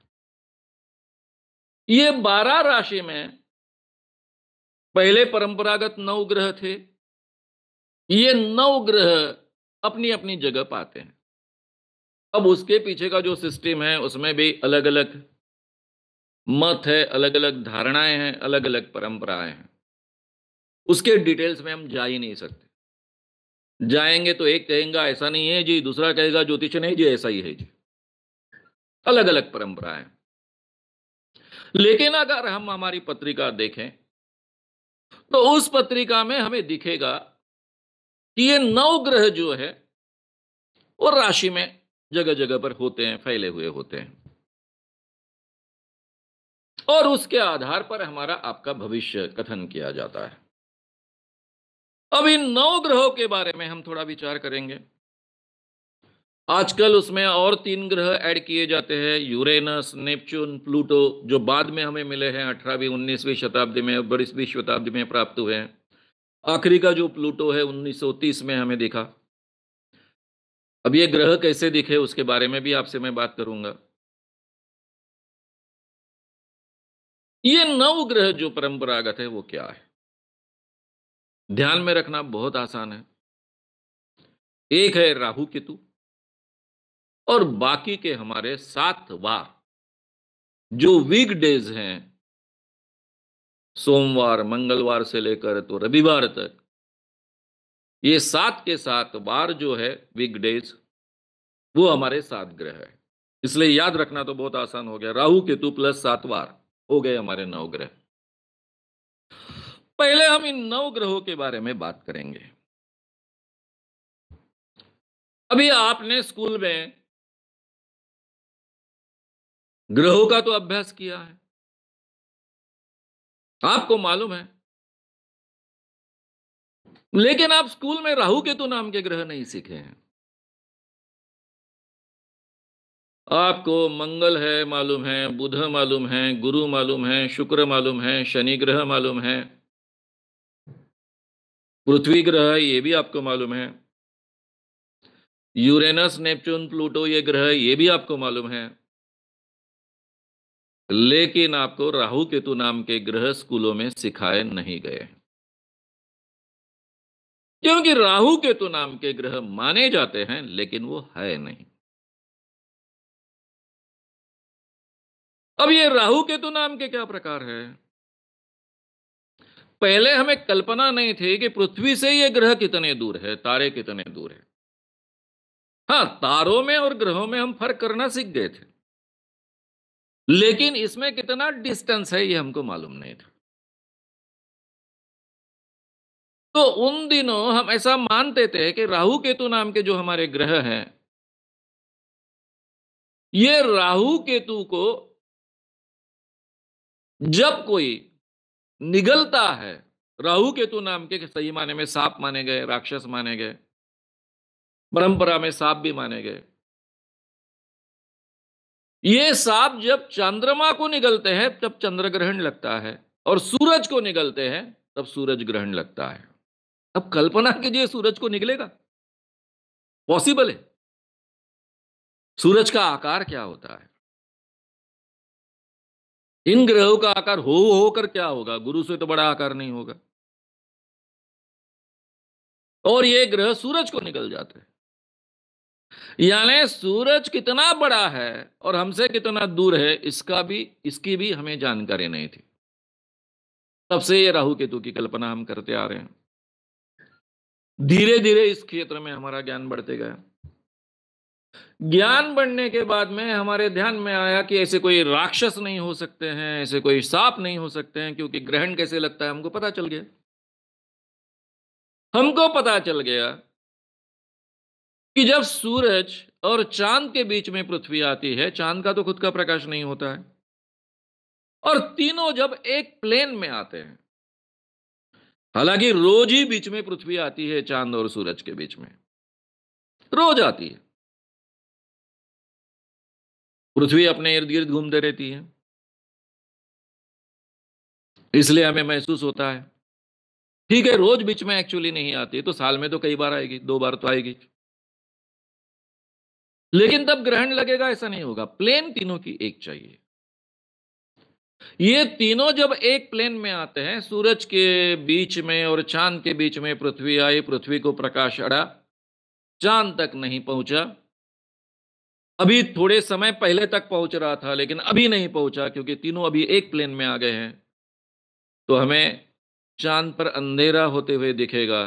Speaker 1: ये बारह राशि में पहले परंपरागत नौ ग्रह थे ये नौ ग्रह अपनी अपनी जगह पाते हैं अब उसके पीछे का जो सिस्टम है उसमें भी अलग अलग मत है अलग अलग धारणाएं हैं अलग अलग परंपराएं हैं उसके डिटेल्स में हम जा ही नहीं सकते जाएंगे तो एक कहेगा ऐसा नहीं है जी दूसरा कहेगा ज्योतिष नहीं जी ऐसा ही है जी अलग अलग परंपराएं लेकिन अगर हम हमारी पत्रिका देखें तो उस पत्रिका में हमें दिखेगा कि ये नौ ग्रह जो है वो राशि में जगह जगह पर होते हैं फैले हुए होते हैं और उसके आधार पर हमारा आपका भविष्य कथन किया जाता है अब इन नौ ग्रहों के बारे में हम थोड़ा विचार करेंगे आजकल उसमें और तीन ग्रह ऐड किए जाते हैं यूरेनस नेपच्यून प्लूटो जो बाद में हमें मिले हैं अठारहवीं उन्नीसवीं शताब्दी में बीसवीं शताब्दी में प्राप्त हुए हैं आखिरी का जो प्लूटो है 1930 में हमें दिखा अब ये ग्रह कैसे दिखे उसके बारे में भी आपसे मैं बात करूंगा
Speaker 2: ये ग्रह जो परंपरागत
Speaker 1: है वो क्या है ध्यान में रखना बहुत आसान है एक है राहु केतु और बाकी के हमारे सात वार जो वीक डेज हैं सोमवार मंगलवार से लेकर तो रविवार तक ये सात के सात बार जो है वीक डेज वो हमारे सात ग्रह है इसलिए याद रखना तो बहुत आसान हो गया राहु केतु प्लस सात बार हो गए हमारे नवग्रह पहले हम इन नौ ग्रहों के बारे में बात करेंगे
Speaker 2: अभी आपने स्कूल में ग्रहों का तो अभ्यास किया है आपको मालूम है लेकिन आप स्कूल में राहु केतु नाम के
Speaker 1: ग्रह नहीं सीखे हैं आपको मंगल है मालूम है बुध मालूम है गुरु मालूम है शुक्र मालूम है शनि ग्रह मालूम है पृथ्वी ग्रह ये भी आपको मालूम है यूरेनस नेपच्यून प्लूटो ये ग्रह ये भी आपको मालूम है लेकिन आपको राहु केतु नाम के ग्रह स्कूलों में सिखाए नहीं गए
Speaker 2: क्योंकि राहु केतु नाम के ग्रह माने जाते हैं लेकिन वो है नहीं अब ये राहु
Speaker 1: केतु नाम के क्या प्रकार है पहले हमें कल्पना नहीं थी कि पृथ्वी से ये ग्रह कितने दूर है तारे कितने दूर है हाँ तारों में और ग्रहों में हम फर्क करना सीख गए थे लेकिन इसमें कितना डिस्टेंस है ये हमको मालूम नहीं था
Speaker 2: तो उन दिनों हम ऐसा मानते थे कि राहु केतु नाम के जो हमारे ग्रह हैं ये राहु
Speaker 1: केतु को जब कोई निगलता है राहु केतु नाम के सही माने में सांप माने गए राक्षस माने गए परंपरा में सांप भी माने गए ये सांप जब चंद्रमा को निगलते हैं तब चंद्र ग्रहण लगता है और सूरज को निगलते हैं तब सूरज ग्रहण लगता है अब कल्पना कीजिए सूरज को निकलेगा पॉसिबल है सूरज का आकार क्या होता है
Speaker 2: इन ग्रहों का आकार हो होकर क्या होगा गुरु से तो बड़ा आकार नहीं होगा और ये ग्रह सूरज को
Speaker 1: निकल जाते हैं यानी सूरज कितना बड़ा है और हमसे कितना दूर है इसका भी इसकी भी हमें जानकारी नहीं थी तब से ये राहु केतु की कल्पना हम करते आ रहे हैं धीरे धीरे इस क्षेत्र में हमारा ज्ञान बढ़ते गया ज्ञान बढ़ने के बाद में हमारे ध्यान में आया कि ऐसे कोई राक्षस नहीं हो सकते हैं ऐसे कोई सांप नहीं हो सकते हैं क्योंकि ग्रहण कैसे लगता है हमको पता चल गया हमको पता चल गया कि जब सूरज और चांद के बीच में पृथ्वी आती है चांद का तो खुद का प्रकाश नहीं होता है और तीनों जब एक प्लेन में आते हैं हालांकि रोज ही बीच में पृथ्वी आती है चांद और सूरज के बीच में
Speaker 2: रोज आती है पृथ्वी
Speaker 1: अपने इर्द गिर्द घूमते रहती है इसलिए हमें महसूस होता है ठीक है रोज बीच में एक्चुअली नहीं आती तो साल में तो कई बार आएगी दो बार तो आएगी लेकिन तब ग्रहण लगेगा ऐसा नहीं होगा प्लेन तीनों की एक चाहिए ये तीनों जब एक प्लेन में आते हैं सूरज के बीच में और चांद के बीच में पृथ्वी आई पृथ्वी को प्रकाश अड़ा चांद तक नहीं पहुंचा अभी थोड़े समय पहले तक पहुंच रहा था लेकिन अभी नहीं पहुंचा क्योंकि तीनों अभी एक प्लेन में आ गए हैं तो हमें चांद पर अंधेरा होते हुए दिखेगा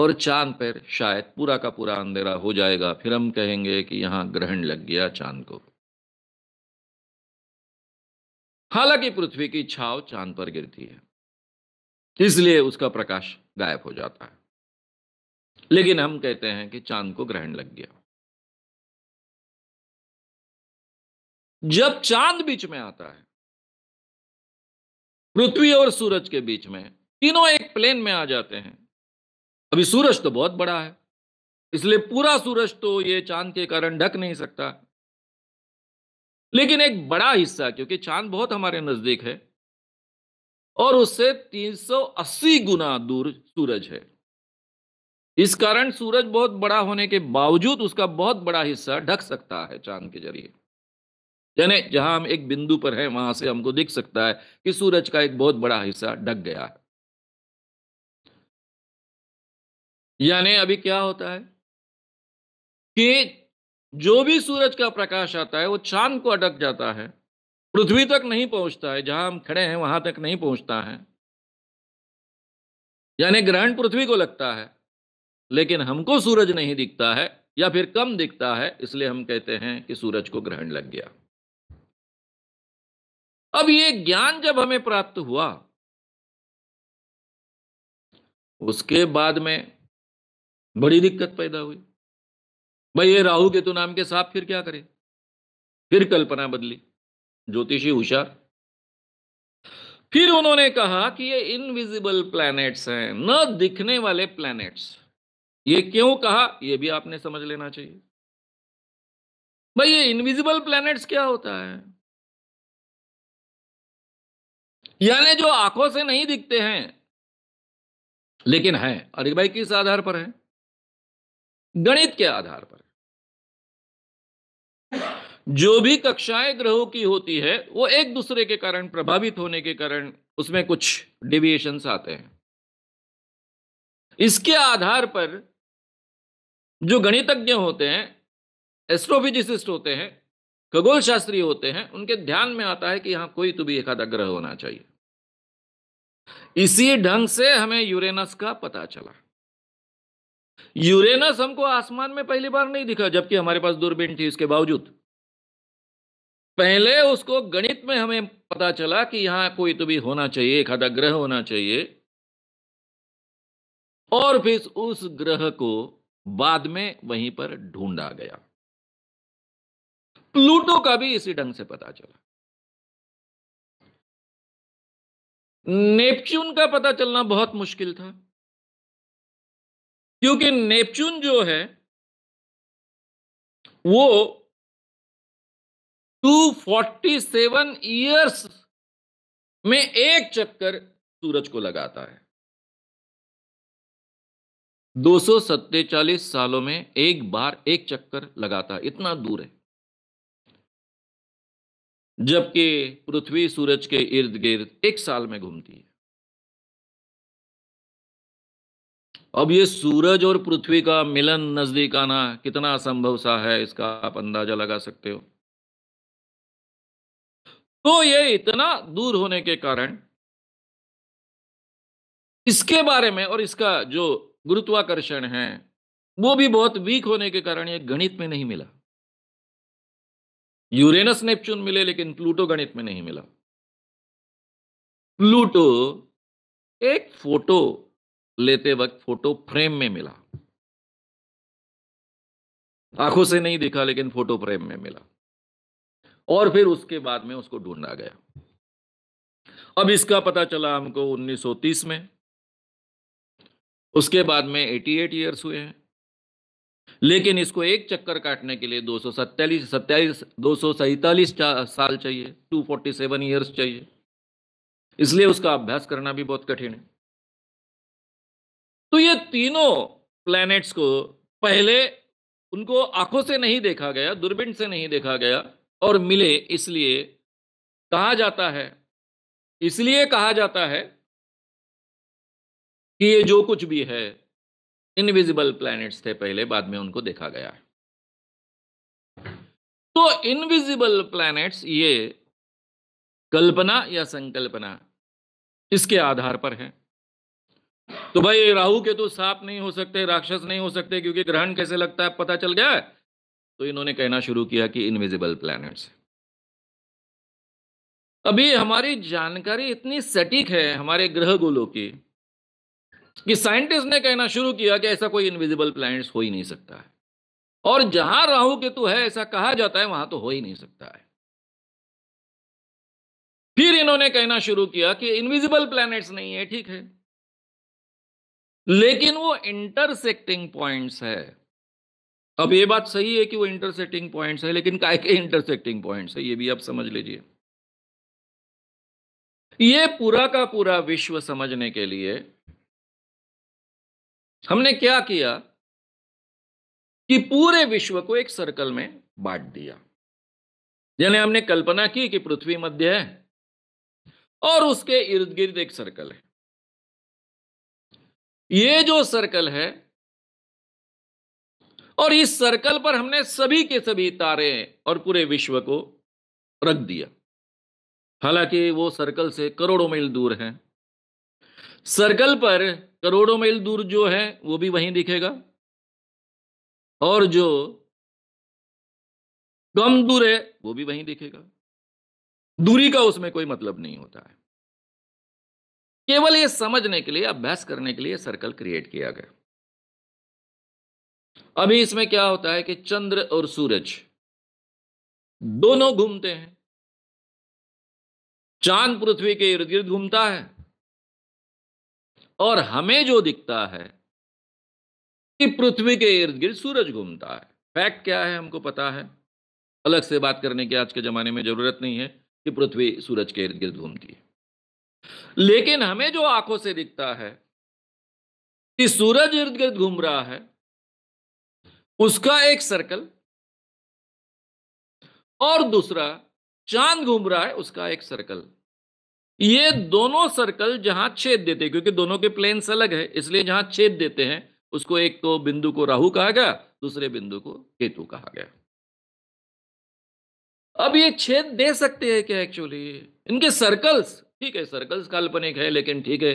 Speaker 1: और चांद पर शायद पूरा का पूरा अंधेरा हो जाएगा फिर हम कहेंगे कि यहां ग्रहण लग गया चांद को हालांकि पृथ्वी की छाव चांद पर गिरती
Speaker 2: है इसलिए उसका प्रकाश गायब हो जाता है लेकिन हम कहते हैं कि चांद को ग्रहण लग गया
Speaker 1: जब चांद बीच में आता है पृथ्वी और सूरज के बीच में तीनों एक प्लेन में आ जाते हैं अभी सूरज तो बहुत बड़ा है इसलिए पूरा सूरज तो ये चांद के कारण ढक नहीं सकता लेकिन एक बड़ा हिस्सा क्योंकि चांद बहुत हमारे नजदीक है और उससे 380 गुना दूर सूरज है इस कारण सूरज बहुत बड़ा होने के बावजूद उसका बहुत बड़ा हिस्सा ढक सकता है चांद के जरिए यानी जहां हम एक बिंदु पर हैं वहां से हमको दिख सकता है कि सूरज का एक बहुत बड़ा हिस्सा ढक गया है यानी अभी क्या होता है कि जो भी सूरज का प्रकाश आता है वो चांद को अटक जाता है पृथ्वी तक नहीं पहुंचता है जहां हम खड़े हैं वहां तक नहीं पहुंचता है यानी ग्रहण पृथ्वी को लगता है लेकिन हमको सूरज नहीं दिखता है या फिर कम दिखता है इसलिए हम कहते हैं कि सूरज को ग्रहण लग गया अब ये ज्ञान जब हमें प्राप्त हुआ
Speaker 2: उसके बाद में बड़ी
Speaker 1: दिक्कत पैदा हुई भाई ये राहु केतु नाम के साथ फिर क्या करे फिर कल्पना बदली ज्योतिषी हुशार फिर उन्होंने कहा कि ये इनविजिबल प्लैनेट्स हैं न दिखने वाले प्लैनेट्स ये क्यों कहा ये भी आपने समझ लेना चाहिए भाई ये इनविजिबल प्लैनेट्स
Speaker 2: क्या होता है यानी जो आंखों से नहीं दिखते हैं लेकिन है एक भाई किस आधार पर है
Speaker 1: गणित के आधार पर जो भी कक्षाएं ग्रहों की होती है वो एक दूसरे के कारण प्रभावित होने के कारण उसमें कुछ डेविएशंस आते हैं इसके आधार पर जो गणितज्ञ होते हैं एस्ट्रोफिजिसिस्ट होते हैं खगोल शास्त्री होते हैं उनके ध्यान में आता है कि यहां कोई तो भी एक आधा ग्रह होना चाहिए इसी ढंग से हमें यूरेनस का पता चला यूरेनस हमको आसमान में पहली बार नहीं दिखा जबकि हमारे पास दूरबीन थी इसके बावजूद पहले उसको गणित में हमें पता चला कि यहां कोई तो भी होना चाहिए एक आधा ग्रह होना चाहिए और फिर उस ग्रह को बाद में वहीं पर ढूंढा गया
Speaker 2: प्लूटो का भी इसी ढंग से पता चला नेपच्यून का पता चलना बहुत मुश्किल था क्योंकि नेपच्यून जो है वो 247 ईयर्स में एक चक्कर
Speaker 1: सूरज को लगाता है दो सालों में एक बार एक चक्कर लगाता है इतना दूर है जबकि पृथ्वी सूरज के इर्द गिर्द एक साल में घूमती है अब ये सूरज और पृथ्वी का मिलन नजदीक आना कितना असंभव सा है इसका आप अंदाजा लगा सकते हो तो ये इतना दूर होने के कारण इसके बारे में और इसका जो गुरुत्वाकर्षण है वो भी बहुत वीक होने के कारण ये गणित में नहीं मिला यूरेनस नेपच्यून मिले लेकिन प्लूटो गणित में नहीं मिला प्लूटो एक फोटो लेते वक्त फोटो फ्रेम में मिला आंखों से नहीं दिखा लेकिन फोटो फ्रेम में मिला और फिर उसके बाद में उसको ढूंढा गया अब इसका पता चला हमको 1930 में उसके बाद में 88 इयर्स हुए हैं लेकिन इसको एक चक्कर काटने के लिए दो सौ सत्तालीस सत्ताईस दो सौ सैतालीस साल चाहिए टू फोर्टी सेवन ईयर्स चाहिए इसलिए उसका अभ्यास करना भी बहुत कठिन है तो ये तीनों प्लैनेट्स को पहले उनको आंखों से नहीं देखा गया दूरबीन से नहीं देखा गया और मिले इसलिए कहा जाता है इसलिए कहा जाता है
Speaker 2: कि ये जो कुछ भी है इनविजिबल प्लैनेट्स
Speaker 1: थे पहले बाद में उनको देखा गया है तो इनविजिबल प्लैनेट्स ये कल्पना या संकल्पना इसके आधार पर है तो भाई राहु के तो सांप नहीं हो सकते राक्षस नहीं हो सकते क्योंकि ग्रहण कैसे लगता है पता चल गया तो इन्होंने कहना शुरू किया कि इनविजिबल प्लैनेट्स अभी हमारी जानकारी इतनी सटीक है हमारे ग्रह गोलों की कि साइंटिस्ट ने कहना शुरू किया कि ऐसा कोई इनविजिबल प्लैनेट्स हो ही नहीं सकता है और जहां राहु केतु है ऐसा कहा जाता है वहां तो हो ही नहीं सकता है फिर इन्होंने कहना शुरू किया कि इनविजिबल प्लैनेट्स नहीं है ठीक है लेकिन वो इंटरसेक्टिंग पॉइंट्स है अब ये बात सही है कि वो इंटरसेक्टिंग पॉइंट्स है लेकिन काय के इंटरसेक्टिंग पॉइंट्स है ये भी आप समझ लीजिए ये पूरा का पूरा
Speaker 2: विश्व समझने के लिए हमने क्या किया
Speaker 1: कि पूरे विश्व को एक सर्कल में बांट दिया यानी हमने कल्पना की कि पृथ्वी मध्य है और उसके इर्द गिर्द एक सर्कल है ये जो सर्कल है और इस सर्कल पर हमने सभी के सभी तारे और पूरे विश्व को रख दिया हालांकि वो सर्कल से करोड़ों मील दूर हैं सर्कल पर करोड़ों मील दूर जो है वो भी वहीं दिखेगा
Speaker 2: और जो कम दूर है वो भी वहीं दिखेगा दूरी का उसमें कोई मतलब नहीं होता है
Speaker 1: केवल ये समझने के लिए अभ्यास करने के लिए सर्कल क्रिएट किया गया अभी इसमें क्या होता है कि चंद्र और सूरज दोनों घूमते हैं चांद पृथ्वी के इर्द गिर्द घूमता है और हमें जो दिखता है कि पृथ्वी के इर्द गिर्द सूरज घूमता है फैक्ट क्या है हमको पता है अलग से बात करने की आज के ज़माने में ज़रूरत नहीं है कि पृथ्वी सूरज के इर्द गिर्द घूमती है लेकिन हमें जो आंखों से दिखता है कि सूरज इर्द गिर्द घूम रहा है
Speaker 2: उसका एक सर्कल और
Speaker 1: दूसरा चांद घूम रहा है उसका एक सर्कल ये दोनों सर्कल जहां छेद देते हैं क्योंकि दोनों के प्लेन अलग है इसलिए जहां छेद देते हैं उसको एक तो बिंदु को राहु कहा गया दूसरे बिंदु को केतु कहा गया अब ये छेद दे सकते हैं क्या एक्चुअली इनके सर्कल्स ठीक है सर्कल्स काल्पनिक है लेकिन ठीक है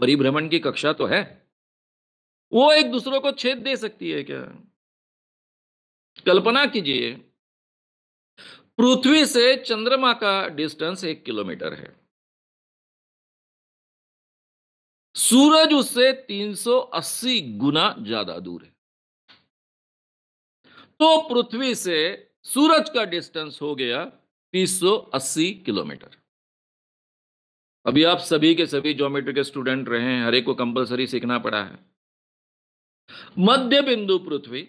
Speaker 1: परिभ्रमण की कक्षा तो है वो एक दूसरों को छेद दे सकती है क्या कल्पना कीजिए पृथ्वी से चंद्रमा का डिस्टेंस एक किलोमीटर है सूरज उससे 380 गुना ज्यादा दूर है तो पृथ्वी से सूरज का डिस्टेंस हो गया 380 किलोमीटर अभी आप सभी के सभी ज्योमेट्री के स्टूडेंट रहे हैं हरेक को कंपलसरी सीखना पड़ा है मध्य बिंदु पृथ्वी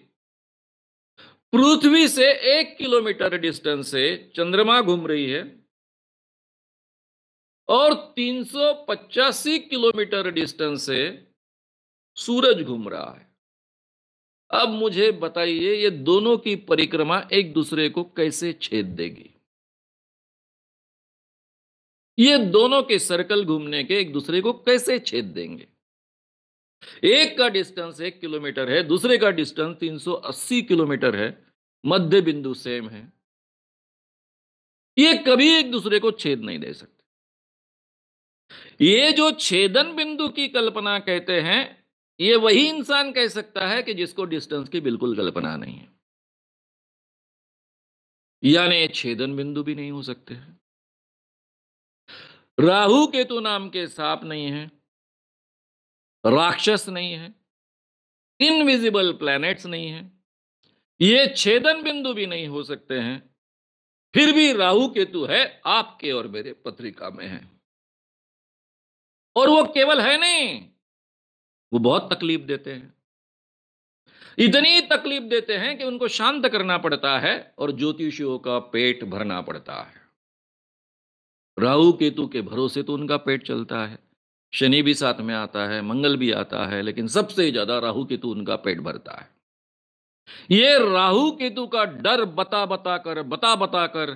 Speaker 1: पृथ्वी से एक किलोमीटर डिस्टेंस से चंद्रमा घूम रही है और तीन किलोमीटर डिस्टेंस से सूरज घूम रहा है अब मुझे बताइए ये दोनों की परिक्रमा एक दूसरे को कैसे छेद देगी ये दोनों के सर्कल घूमने के एक दूसरे को कैसे छेद देंगे एक का डिस्टेंस एक किलोमीटर है दूसरे का डिस्टेंस 380 किलोमीटर है मध्य बिंदु सेम है ये कभी एक दूसरे को छेद नहीं दे सकते ये जो छेदन बिंदु की कल्पना कहते हैं ये वही इंसान कह सकता है कि जिसको डिस्टेंस की बिल्कुल कल्पना नहीं है यानी छेदन बिंदु भी नहीं हो सकते हैं राहु केतु नाम के सांप नहीं है राक्षस नहीं है इनविजिबल प्लैनेट्स नहीं है ये छेदन बिंदु भी नहीं हो सकते हैं फिर भी राहु केतु है आपके और मेरे पत्रिका में है और वो केवल है नहीं वो बहुत तकलीफ देते हैं इतनी तकलीफ देते हैं कि उनको शांत करना पड़ता है और ज्योतिषियों का पेट भरना पड़ता है राहु केतु के भरोसे तो उनका पेट चलता है शनि भी साथ में आता है मंगल भी आता है लेकिन सबसे ज्यादा राहु केतु उनका पेट भरता है ये राहु केतु का डर बता बता कर बता बता कर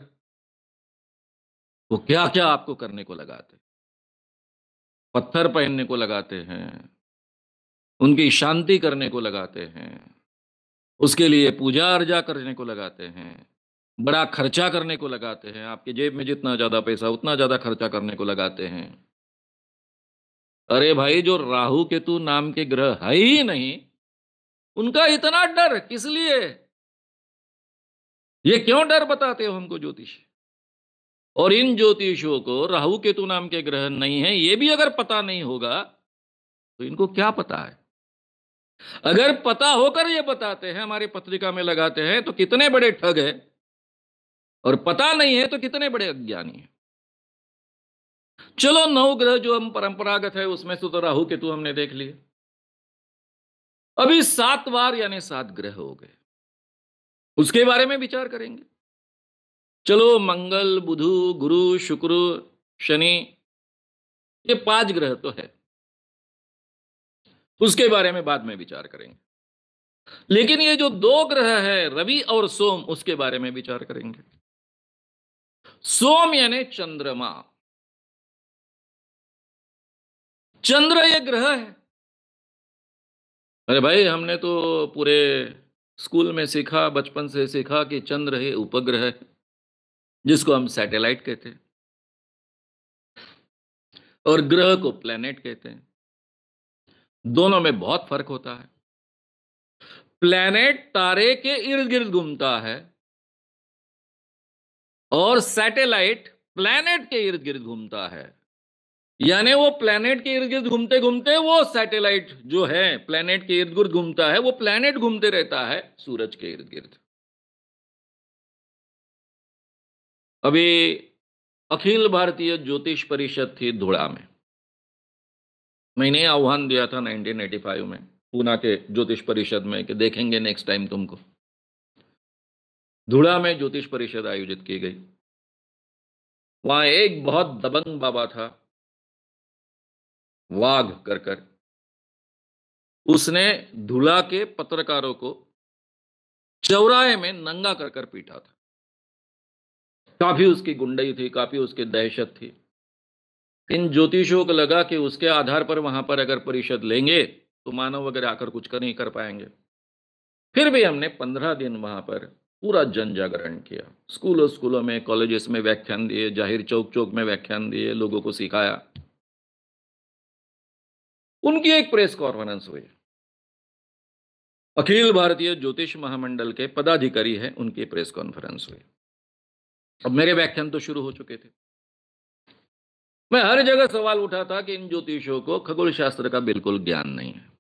Speaker 1: वो क्या क्या आपको करने को लगाते पत्थर पहनने को लगाते हैं उनकी शांति करने को लगाते हैं उसके लिए पूजा अर्जा करने को लगाते हैं बड़ा खर्चा करने को लगाते हैं आपके जेब में जितना ज़्यादा पैसा उतना ज़्यादा खर्चा करने को लगाते हैं अरे भाई जो राहु केतु नाम के ग्रह है ही नहीं उनका इतना डर किस लिए ये क्यों डर बताते हो हमको ज्योतिष और इन ज्योतिषों को राहु केतु नाम के ग्रह नहीं है ये भी अगर पता नहीं होगा तो इनको क्या पता है अगर पता होकर ये बताते हैं हमारे पत्रिका में लगाते हैं तो कितने बड़े ठग है और पता नहीं है तो कितने बड़े अज्ञानी है चलो नौ ग्रह जो हम परंपरागत है उसमें से तो राहु केतु हमने देख लिए अभी सात बार यानी सात ग्रह हो गए उसके बारे में विचार करेंगे चलो मंगल बुध गुरु शुक्र शनि ये पांच ग्रह तो है उसके बारे में बाद में विचार करेंगे लेकिन ये जो दो ग्रह है रवि और सोम उसके बारे में विचार करेंगे सोम यानी चंद्रमा
Speaker 2: चंद्र ये ग्रह है
Speaker 1: अरे भाई हमने तो पूरे स्कूल में सीखा बचपन से सीखा कि चंद्र ये उपग्रह है जिसको हम सैटेलाइट कहते हैं और ग्रह को प्लैनेट कहते हैं दोनों में बहुत फर्क होता है प्लैनेट तारे के इर्द गिर्द घूमता है और सैटेलाइट प्लैनेट के इर्द गिर्द घूमता है यानी वो प्लैनेट के इर्द गिर्द घूमते घूमते वो सैटेलाइट जो है प्लैनेट के इर्द गिर्द घूमता है वो प्लैनेट घूमते रहता है सूरज के इर्द गिर्द अभी अखिल भारतीय ज्योतिष परिषद थी धुड़ा में मैंने आह्वान दिया था 1985 में पूना के ज्योतिष परिषद में कि देखेंगे नेक्स्ट टाइम तुमको धुड़ा में ज्योतिष परिषद आयोजित की गई
Speaker 2: वहां एक बहुत दबंग बाबा था वाघ कर कर उसने धुला के पत्रकारों
Speaker 1: को चौराहे में नंगा कर कर पीटा था काफी उसकी गुंडई थी काफी उसकी दहशत थी इन ज्योतिषों को लगा कि उसके आधार पर वहां पर अगर परिषद लेंगे तो मानव वगैरह आकर कुछ कर नहीं कर पाएंगे फिर भी हमने पंद्रह दिन वहां पर पूरा जन जागरण किया स्कूलों स्कूलों में कॉलेजेस में व्याख्यान दिए जाहिर चौक चौक में व्याख्यान दिए लोगों को सिखाया उनकी एक प्रेस कॉन्फ्रेंस हुई अखिल भारतीय ज्योतिष महामंडल के पदाधिकारी है उनकी प्रेस कॉन्फ्रेंस हुई अब मेरे व्याख्यान तो शुरू हो चुके थे मैं हर जगह सवाल उठा था कि इन ज्योतिषों को खगोल शास्त्र का बिल्कुल ज्ञान नहीं है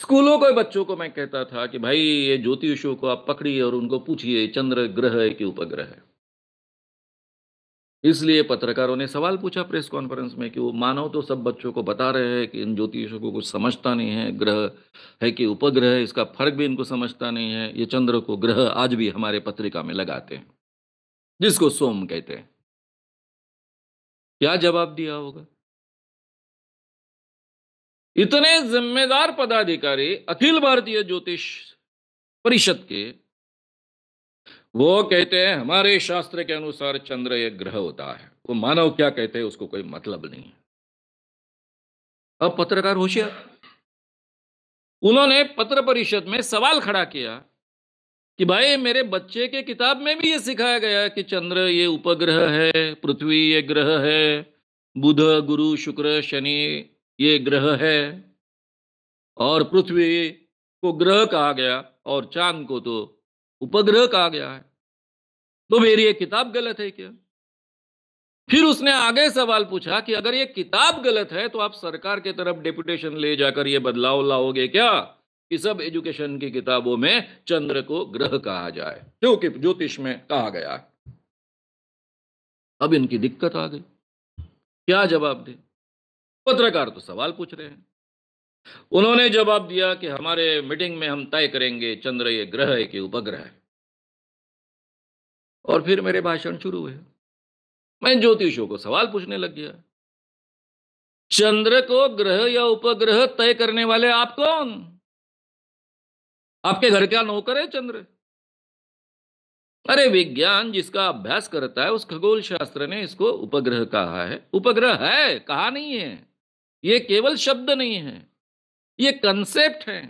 Speaker 1: स्कूलों के बच्चों को मैं कहता था कि भाई ये ज्योतिषों को आप पकड़िए और उनको पूछिए चंद्र ग्रह है कि उपग्रह है इसलिए पत्रकारों ने सवाल पूछा प्रेस कॉन्फ्रेंस में कि वो मानव तो सब बच्चों को बता रहे हैं कि इन ज्योतिषों को कुछ समझता नहीं है ग्रह है कि उपग्रह है इसका फर्क भी इनको समझता नहीं है ये चंद्र को ग्रह आज भी हमारे पत्रिका में लगाते हैं जिसको सोम कहते हैं क्या जवाब दिया होगा इतने जिम्मेदार पदाधिकारी अखिल भारतीय ज्योतिष परिषद के वो कहते हैं हमारे शास्त्र के अनुसार चंद्र एक ग्रह होता है वो मानव क्या कहते हैं उसको कोई मतलब नहीं है अब पत्रकार होशियार उन्होंने पत्र परिषद में सवाल खड़ा किया कि भाई मेरे बच्चे के किताब में भी ये सिखाया गया कि चंद्र ये उपग्रह है पृथ्वी ये ग्रह है बुध गुरु शुक्र शनि ये ग्रह है और पृथ्वी को ग्रह कहा गया और चांद को तो उपग्रह कहा गया है तो मेरी ये किताब गलत है क्या फिर उसने आगे सवाल पूछा कि अगर ये किताब गलत है तो आप सरकार के तरफ डेपुटेशन ले जाकर ये बदलाव लाओगे क्या कि सब एजुकेशन की किताबों में चंद्र को ग्रह कहा जाए क्योंकि ज्योतिष में कहा गया है अब इनकी दिक्कत आ गई क्या जवाब दे पत्रकार तो सवाल पूछ रहे हैं उन्होंने जवाब दिया कि हमारे मीटिंग में हम तय करेंगे चंद्र ये ग्रह है कि उपग्रह है और फिर मेरे
Speaker 2: भाषण शुरू हुए
Speaker 1: मैं ज्योतिषों को सवाल पूछने लग गया चंद्र को ग्रह या उपग्रह तय करने वाले आप कौन आपके घर क्या नौकर है चंद्र अरे विज्ञान जिसका अभ्यास करता है उस खगोल शास्त्र ने इसको उपग्रह कहा है उपग्रह है कहा नहीं है ये केवल शब्द नहीं है ये कंसेप्ट है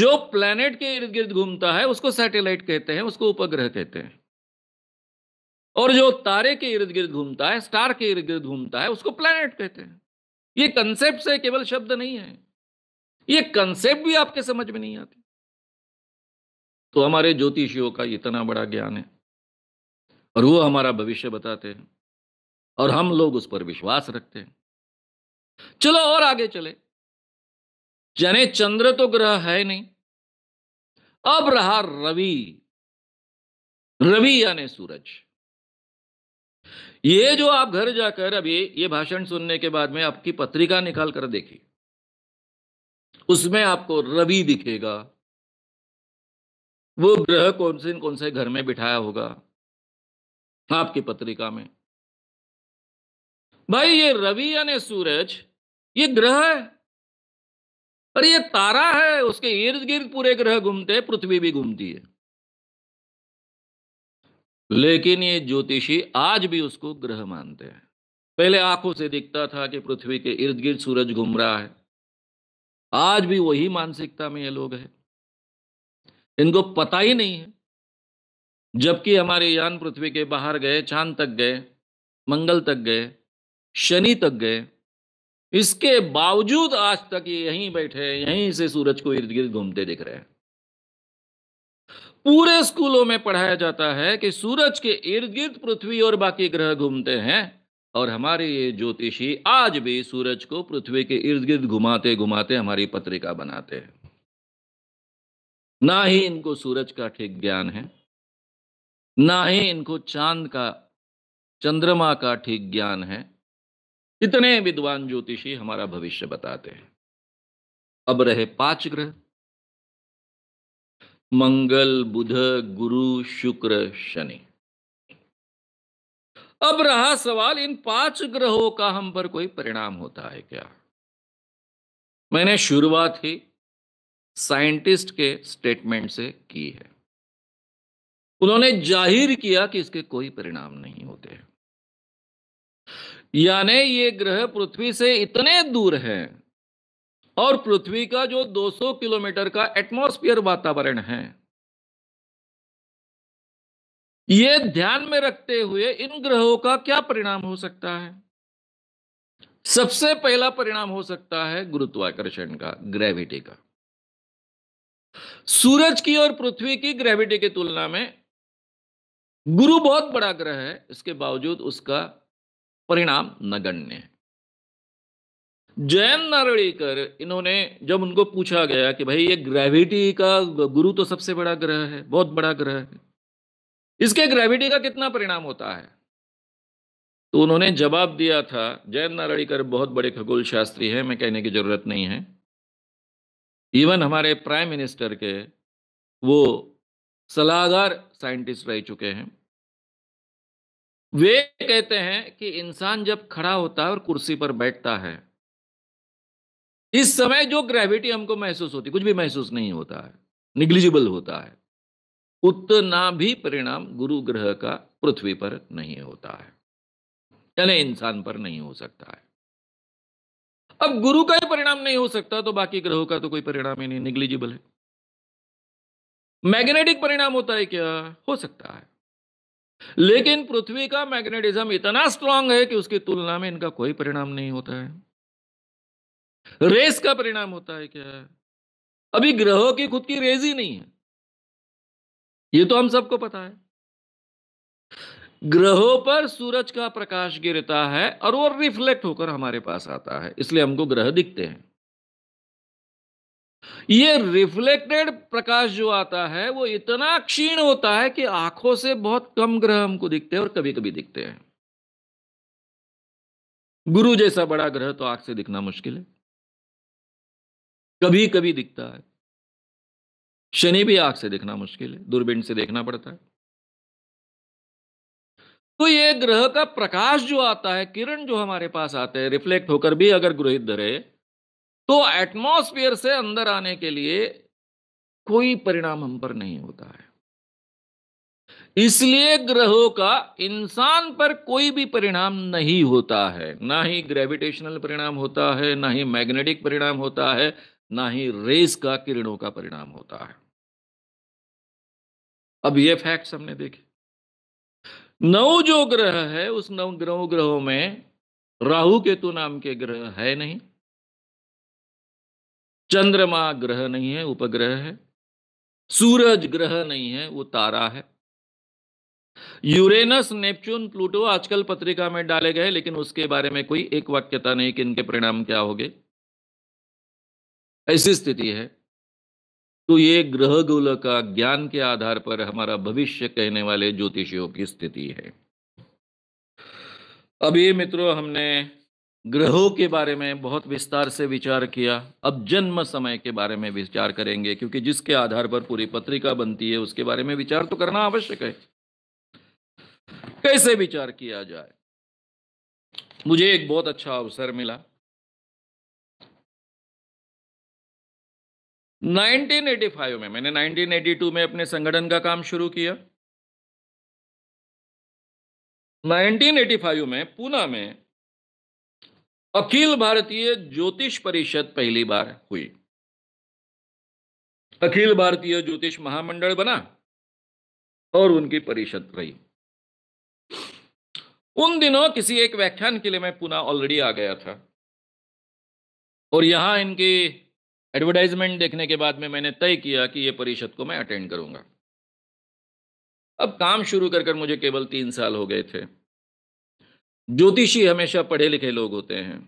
Speaker 1: जो प्लेनेट के इर्द गिर्द घूमता है उसको सैटेलाइट कहते हैं उसको उपग्रह कहते हैं और जो तारे के इर्द गिर्द घूमता है स्टार के इर्द गिर्द घूमता है उसको प्लेनेट कहते हैं ये कंसेप्ट से केवल शब्द नहीं है ये कंसेप्ट भी आपके समझ में नहीं आती तो हमारे ज्योतिषियों का इतना बड़ा ज्ञान है और वो हमारा भविष्य बताते हैं और हम लोग उस पर विश्वास रखते हैं चलो और आगे चले जने चंद्र तो ग्रह है नहीं अब रहा रवि रवि यानी सूरज ये जो आप घर जाकर अभी ये ये भाषण सुनने के बाद में आपकी पत्रिका निकाल कर देखिए उसमें आपको रवि दिखेगा वो ग्रह कौन से कौन से घर में बिठाया होगा
Speaker 2: आपकी पत्रिका में भाई ये रवि यानी सूरज ये ग्रह है और ये तारा है उसके इर्द गिर्द
Speaker 1: पूरे ग्रह घूमते हैं पृथ्वी भी घूमती है लेकिन ये ज्योतिषी आज भी उसको ग्रह मानते हैं पहले आंखों से दिखता था कि पृथ्वी के इर्द गिर्द सूरज घूम रहा है आज भी वही मानसिकता में ये लोग हैं इनको पता ही नहीं है जबकि हमारे यान पृथ्वी के बाहर गए चांद तक गए मंगल तक गए शनि तक गए इसके बावजूद आज तक ये यहीं बैठे यहीं से सूरज को इर्द गिर्द घूमते दिख रहे हैं पूरे स्कूलों में पढ़ाया जाता है कि सूरज के इर्द गिर्द पृथ्वी और बाकी ग्रह घूमते हैं और हमारे ये ज्योतिषी आज भी सूरज को पृथ्वी के इर्द गिर्द घुमाते घुमाते हमारी पत्रिका बनाते हैं ना ही इनको सूरज का ठीक ज्ञान है ना ही इनको चांद का चंद्रमा का ठीक ज्ञान है इतने विद्वान ज्योतिषी हमारा भविष्य बताते हैं अब रहे पांच ग्रह मंगल बुध गुरु शुक्र शनि अब रहा सवाल इन पांच ग्रहों का हम पर कोई परिणाम होता है क्या मैंने शुरुआत ही साइंटिस्ट के स्टेटमेंट से की है उन्होंने जाहिर किया कि इसके कोई परिणाम नहीं होते यानी ये ग्रह पृथ्वी से इतने दूर हैं और पृथ्वी का जो 200 किलोमीटर का एटमॉस्फेयर वातावरण है
Speaker 2: ये ध्यान
Speaker 1: में रखते हुए इन ग्रहों का क्या परिणाम हो सकता है सबसे पहला परिणाम हो सकता है गुरुत्वाकर्षण का ग्रेविटी का सूरज की और पृथ्वी की ग्रेविटी की तुलना में गुरु बहुत बड़ा ग्रह है इसके बावजूद उसका परिणाम नगण्य है जैन नारड़ीकर इन्होंने जब उनको पूछा गया कि भाई ये ग्रेविटी का गुरु तो सबसे बड़ा ग्रह है बहुत बड़ा ग्रह है इसके ग्रेविटी का कितना परिणाम होता है तो उन्होंने जवाब दिया था जैन नारड़ीकर बहुत बड़े खगोल शास्त्री है मैं कहने की जरूरत नहीं है इवन हमारे प्राइम मिनिस्टर के वो सलाहगार साइंटिस्ट रह चुके हैं वे कहते हैं कि इंसान जब खड़ा होता है और कुर्सी पर बैठता है इस समय जो ग्रेविटी हमको महसूस होती कुछ भी महसूस नहीं होता है निग्लिजिबल होता है उतना भी परिणाम गुरु ग्रह का पृथ्वी पर नहीं होता है यानी इंसान पर नहीं हो सकता है अब गुरु का ही परिणाम नहीं हो सकता तो बाकी ग्रहों का तो कोई परिणाम ही नहीं निग्लिजिबल है मैग्नेटिक परिणाम होता है क्या हो सकता है लेकिन पृथ्वी का मैग्नेटिज्म इतना स्ट्रांग है कि उसकी तुलना में इनका कोई परिणाम नहीं होता है रेस का परिणाम होता है क्या अभी ग्रहों की खुद की रेस ही नहीं है ये तो हम सबको पता है ग्रहों पर सूरज का प्रकाश गिरता है और वो रिफ्लेक्ट होकर हमारे पास आता है इसलिए हमको ग्रह दिखते हैं ये रिफ्लेक्टेड प्रकाश जो आता है वो इतना क्षीण होता है कि आंखों से बहुत कम ग्रह हमको दिखते हैं और कभी कभी दिखते हैं गुरु जैसा बड़ा ग्रह
Speaker 2: तो आंख से दिखना मुश्किल है कभी कभी दिखता है
Speaker 1: शनि भी आंख से दिखना मुश्किल है दूरबीन से देखना पड़ता है तो ये ग्रह का प्रकाश जो आता है किरण जो हमारे पास आते हैं रिफ्लेक्ट होकर भी अगर ग्रहित धरे तो एटमोस्फियर से अंदर आने के लिए कोई परिणाम हम पर नहीं होता है इसलिए ग्रहों का इंसान पर कोई भी परिणाम नहीं होता है ना ही ग्रेविटेशनल परिणाम होता है ना ही मैग्नेटिक परिणाम होता है ना ही रेस का किरणों का परिणाम होता है अब ये फैक्ट्स हमने देखे नौ जो ग्रह है उस नौ ग्रह ग्रहों में राहु केतु नाम के ग्रह है नहीं चंद्रमा ग्रह नहीं है उपग्रह है सूरज ग्रह नहीं है वो तारा है यूरेनस नेपच्यून प्लूटो आजकल पत्रिका में डाले गए लेकिन उसके बारे में कोई एक वाक्यता नहीं कि इनके परिणाम क्या गए ऐसी स्थिति है तो ये ग्रह गोल का ज्ञान के आधार पर हमारा भविष्य कहने वाले ज्योतिषियों की स्थिति है अभी मित्रों हमने ग्रहों के बारे में बहुत विस्तार से विचार किया अब जन्म समय के बारे में विचार करेंगे क्योंकि जिसके आधार पर पूरी पत्रिका बनती है उसके बारे में विचार तो करना आवश्यक है कैसे विचार किया जाए मुझे एक बहुत अच्छा अवसर मिला
Speaker 2: 1985
Speaker 1: में मैंने 1982 में अपने संगठन का काम शुरू किया 1985 में पूना में अखिल भारतीय ज्योतिष परिषद पहली बार हुई अखिल भारतीय ज्योतिष महामंडल बना और उनकी परिषद रही उन दिनों किसी एक व्याख्यान के लिए मैं पुनः ऑलरेडी आ गया था और यहां इनकी एडवर्टाइजमेंट देखने के बाद में मैंने तय किया कि ये परिषद को मैं अटेंड करूंगा अब काम शुरू कर कर मुझे केवल तीन साल हो गए थे ज्योतिषी हमेशा पढ़े लिखे लोग होते हैं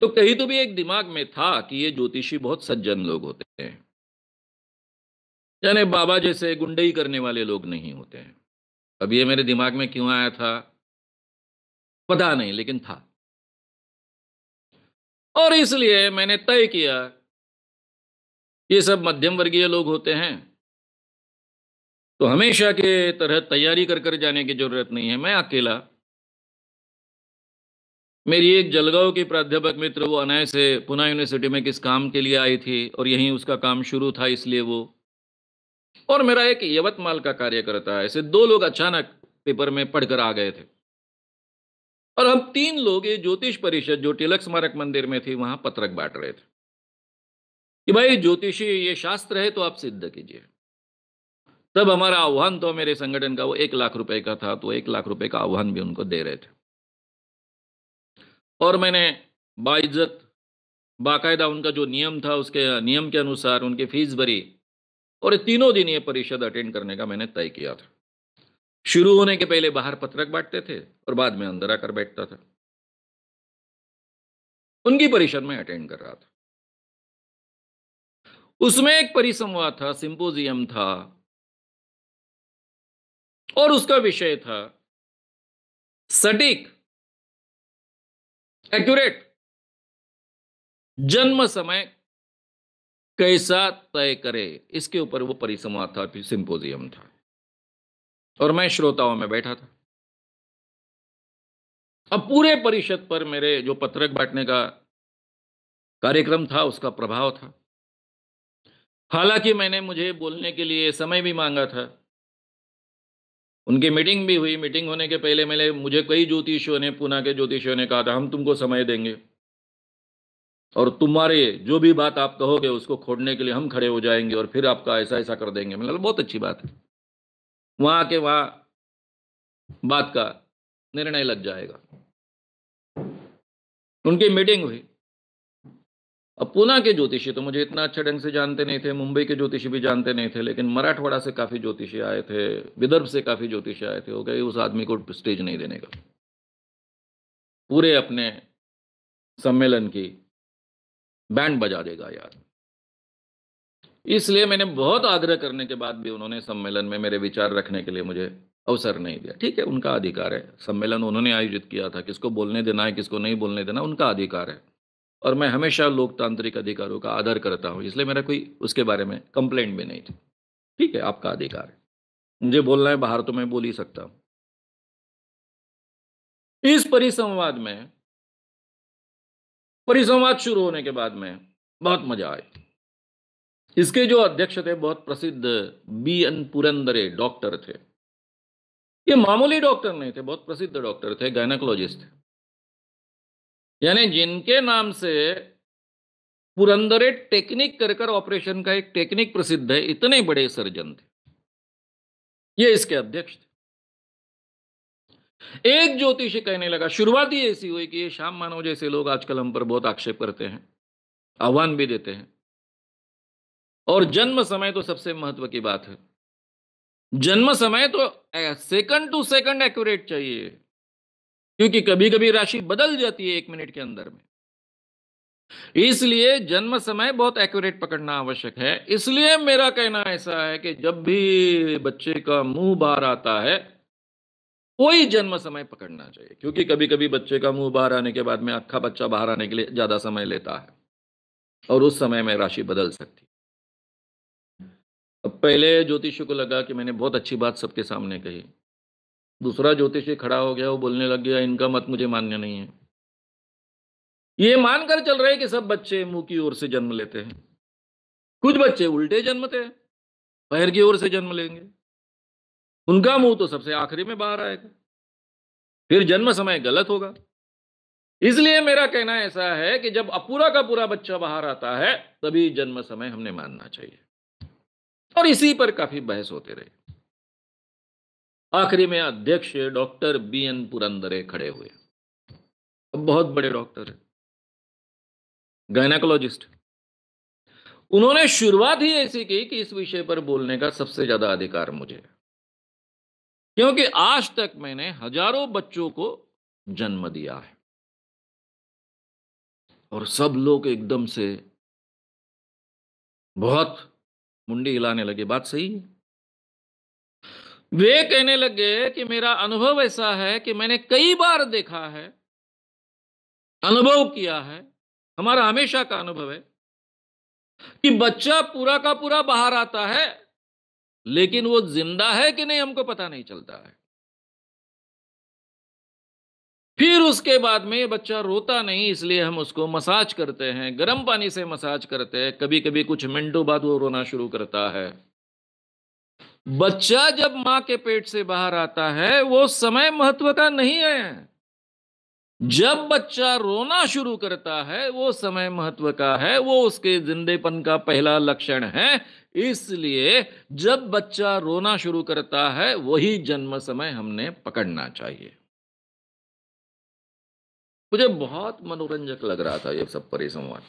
Speaker 1: तो कहीं तो भी एक दिमाग में था कि ये ज्योतिषी बहुत सज्जन लोग होते हैं यानी बाबा जैसे गुंडई करने वाले लोग नहीं होते हैं
Speaker 2: अब ये मेरे दिमाग में क्यों आया था पता नहीं लेकिन था और इसलिए मैंने तय किया
Speaker 1: ये सब मध्यम वर्गीय लोग होते हैं तो हमेशा के तरह तैयारी कर कर जाने की जरूरत नहीं है मैं अकेला मेरी एक जलगांव की प्राध्यापक मित्र वो अनाय से पुना यूनिवर्सिटी में किस काम के लिए आई थी और यहीं उसका काम शुरू था इसलिए वो और मेरा एक यवतमाल का कार्यकर्ता ऐसे दो लोग अचानक पेपर में पढ़कर आ गए थे और हम तीन लोग ये ज्योतिष परिषद जो तिलक स्मारक मंदिर में थी वहां पत्रक बांट रहे थे कि भाई ज्योतिषी ये शास्त्र है तो आप सिद्ध कीजिए तब हमारा आह्वान तो मेरे संगठन का वो एक लाख रुपए का था तो एक लाख रुपए का आह्वान भी उनको दे रहे थे और मैंने बाइज्जत बाकायदा उनका जो नियम था उसके नियम के अनुसार उनकी फीस भरी और तीनों दिन ये परिषद अटेंड करने का मैंने तय किया था शुरू होने के पहले बाहर पत्रक बांटते थे और बाद में अंदर आकर बैठता था
Speaker 2: उनकी परिषद में अटेंड कर रहा था उसमें एक परिसंवाद था सिंपोजियम था और उसका विषय था सटीक
Speaker 1: एक्यूरेट जन्म समय कैसा तय करे इसके ऊपर वो परिसंवाद था सिंपोजियम था और मैं श्रोताओं में बैठा था अब पूरे परिषद पर मेरे जो पत्रक बांटने का कार्यक्रम था उसका प्रभाव था हालांकि मैंने मुझे बोलने के लिए समय भी मांगा था उनकी मीटिंग भी हुई मीटिंग होने के पहले मैंने मुझे कई ज्योतिषियों ने पूना के ज्योतिषियों ने कहा था हम तुमको समय देंगे और तुम्हारे जो भी बात आप कहोगे उसको खोदने के लिए हम खड़े हो जाएंगे और फिर आपका ऐसा ऐसा कर देंगे मतलब बहुत अच्छी बात है वहां के वहां बात का निर्णय लग जाएगा उनकी मीटिंग हुई अब पुना के ज्योतिषी तो मुझे इतना अच्छे ढंग से जानते नहीं थे मुंबई के ज्योतिषी भी जानते नहीं थे लेकिन मराठवाड़ा से काफी ज्योतिषी आए थे विदर्भ से काफी ज्योतिषी आए थे हो गए उस आदमी को स्टेज नहीं देने का पूरे अपने सम्मेलन की बैंड बजा देगा यार इसलिए मैंने बहुत आग्रह करने के बाद भी उन्होंने सम्मेलन में मेरे विचार रखने के लिए मुझे अवसर नहीं दिया ठीक है उनका अधिकार है सम्मेलन उन्होंने आयोजित किया था किसको बोलने देना है किसको नहीं बोलने देना उनका अधिकार है और मैं हमेशा लोकतांत्रिक अधिकारों का आदर करता हूँ इसलिए मेरा कोई उसके बारे में कंप्लेंट भी नहीं थी ठीक है आपका अधिकार है मुझे बोलना है बाहर तो मैं बोल ही सकता हूँ
Speaker 2: इस परिसंवाद में
Speaker 1: परिसंवाद शुरू होने के बाद में बहुत मजा आई इसके जो अध्यक्ष थे बहुत प्रसिद्ध बी एन पुरंदरे डॉक्टर थे ये मामूली डॉक्टर नहीं थे बहुत प्रसिद्ध डॉक्टर थे गायनाकोलॉजिस्ट थे यानी जिनके नाम से पुरंदरे टेक्निक कर कर ऑपरेशन का एक टेक्निक प्रसिद्ध है इतने बड़े सर्जन थे ये इसके अध्यक्ष थे एक ज्योतिष कहने लगा शुरुआत ही ऐसी हुई कि ये शाम मानव जैसे लोग आजकल हम पर बहुत आक्षेप करते हैं आह्वान भी देते हैं और जन्म समय तो सबसे महत्व की बात है जन्म समय तो सेकंड टू सेकंड एक्यूरेट चाहिए क्योंकि कभी कभी राशि बदल जाती है एक मिनट के अंदर में इसलिए जन्म समय बहुत एक्यूरेट पकड़ना आवश्यक है इसलिए मेरा कहना ऐसा है कि जब भी बच्चे का मुंह बाहर आता है कोई जन्म समय पकड़ना चाहिए क्योंकि कभी कभी बच्चे का मुंह बाहर आने के बाद में अखा बच्चा बाहर आने के लिए ज्यादा समय लेता है और उस समय में राशि बदल सकती पहले ज्योतिष को लगा कि मैंने बहुत अच्छी बात सबके सामने कही दूसरा ज्योतिषी खड़ा हो गया वो बोलने लग गया इनका मत मुझे मान्य नहीं है ये मानकर चल रहे कि सब बच्चे मुंह की ओर से जन्म लेते हैं कुछ बच्चे उल्टे जन्मते हैं पैर की ओर से जन्म लेंगे उनका मुंह तो सबसे आखिरी में बाहर आएगा फिर जन्म समय गलत होगा इसलिए मेरा कहना ऐसा है कि जब अपूरा का पूरा बच्चा बाहर आता है तभी जन्म समय हमने मानना चाहिए और इसी पर काफी बहस होते रहे आखिरी में अध्यक्ष डॉक्टर बी एन पुरंदरे खड़े हुए बहुत बड़े डॉक्टर हैं गायनाकोलॉजिस्ट उन्होंने शुरुआत ही ऐसी की कि इस विषय पर बोलने का सबसे ज्यादा अधिकार मुझे क्योंकि आज तक मैंने हजारों बच्चों को जन्म दिया है और सब लोग एकदम से बहुत मुंडी हिलाने लगे बात सही है वे कहने लगे कि मेरा अनुभव ऐसा है कि मैंने कई बार देखा है अनुभव किया है हमारा हमेशा का अनुभव है कि बच्चा पूरा का पूरा बाहर आता है लेकिन वो जिंदा है कि नहीं हमको पता नहीं चलता है फिर उसके बाद में बच्चा रोता नहीं इसलिए हम उसको मसाज करते हैं गर्म पानी से मसाज करते हैं कभी कभी कुछ मिनटों बाद वो रोना शुरू करता है बच्चा जब मां के पेट से बाहर आता है वो समय महत्व का नहीं है जब बच्चा रोना शुरू करता है वो समय महत्व का है वो उसके जिंदेपन का पहला लक्षण है इसलिए जब बच्चा रोना शुरू करता है वही जन्म समय हमने पकड़ना चाहिए मुझे बहुत मनोरंजक लग रहा था ये सब परिसंवाद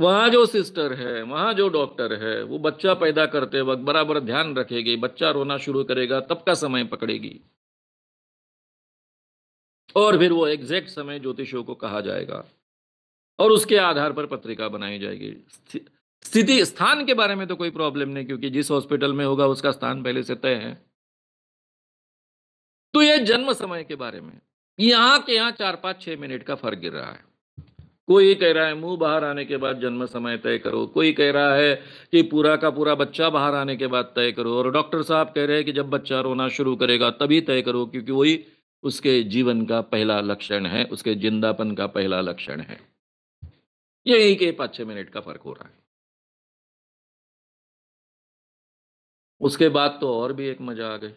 Speaker 1: वहां जो सिस्टर है वहां जो डॉक्टर है वो बच्चा पैदा करते वक्त बराबर ध्यान रखेगी बच्चा रोना शुरू करेगा तब का समय पकड़ेगी और फिर वो एग्जैक्ट समय ज्योतिषियों को कहा जाएगा और उसके आधार पर पत्रिका बनाई जाएगी स्थिति स्थान के बारे में तो कोई प्रॉब्लम नहीं क्योंकि जिस हॉस्पिटल में होगा उसका स्थान पहले से तय है तो ये जन्म समय के बारे में यहां के यहां चार पांच छह मिनट का फर्क गिर रहा है कोई कह रहा है मुंह बाहर आने के बाद जन्म समय तय करो कोई कह रहा है कि पूरा का पूरा बच्चा बाहर आने के बाद तय करो और डॉक्टर साहब कह रहे हैं कि जब बच्चा रोना शुरू करेगा तभी तय करो क्योंकि वही उसके जीवन का पहला लक्षण है उसके जिंदापन का पहला लक्षण है यही के पाँच छह मिनट का फर्क हो रहा है उसके बाद तो और भी एक मजा आ गई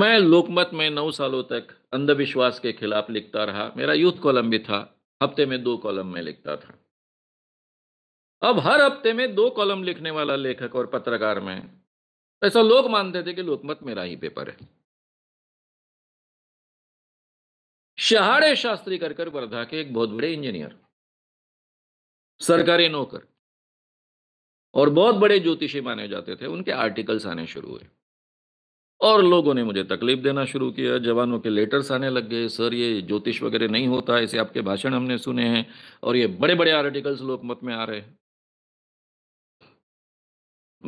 Speaker 1: मैं लोकमत में नौ सालों तक अंधविश्वास के खिलाफ लिखता रहा मेरा यूथ कॉलम भी था हफ्ते में दो कॉलम में लिखता था अब हर हफ्ते में दो कॉलम लिखने वाला लेखक और पत्रकार में ऐसा लोग मानते थे कि लोकमत मेरा ही पेपर है
Speaker 2: शहाड़े शास्त्री करकर वर्धा के एक बहुत बड़े इंजीनियर
Speaker 1: सरकारी नौकर और बहुत बड़े ज्योतिषी माने जाते थे उनके आर्टिकल्स आने शुरू हुए और लोगों ने मुझे तकलीफ देना शुरू किया जवानों के लेटर्स आने लग गए सर ये ज्योतिष वगैरह नहीं होता ऐसे आपके भाषण हमने सुने हैं और ये बड़े बड़े आर्टिकल्स लोकमत में आ रहे हैं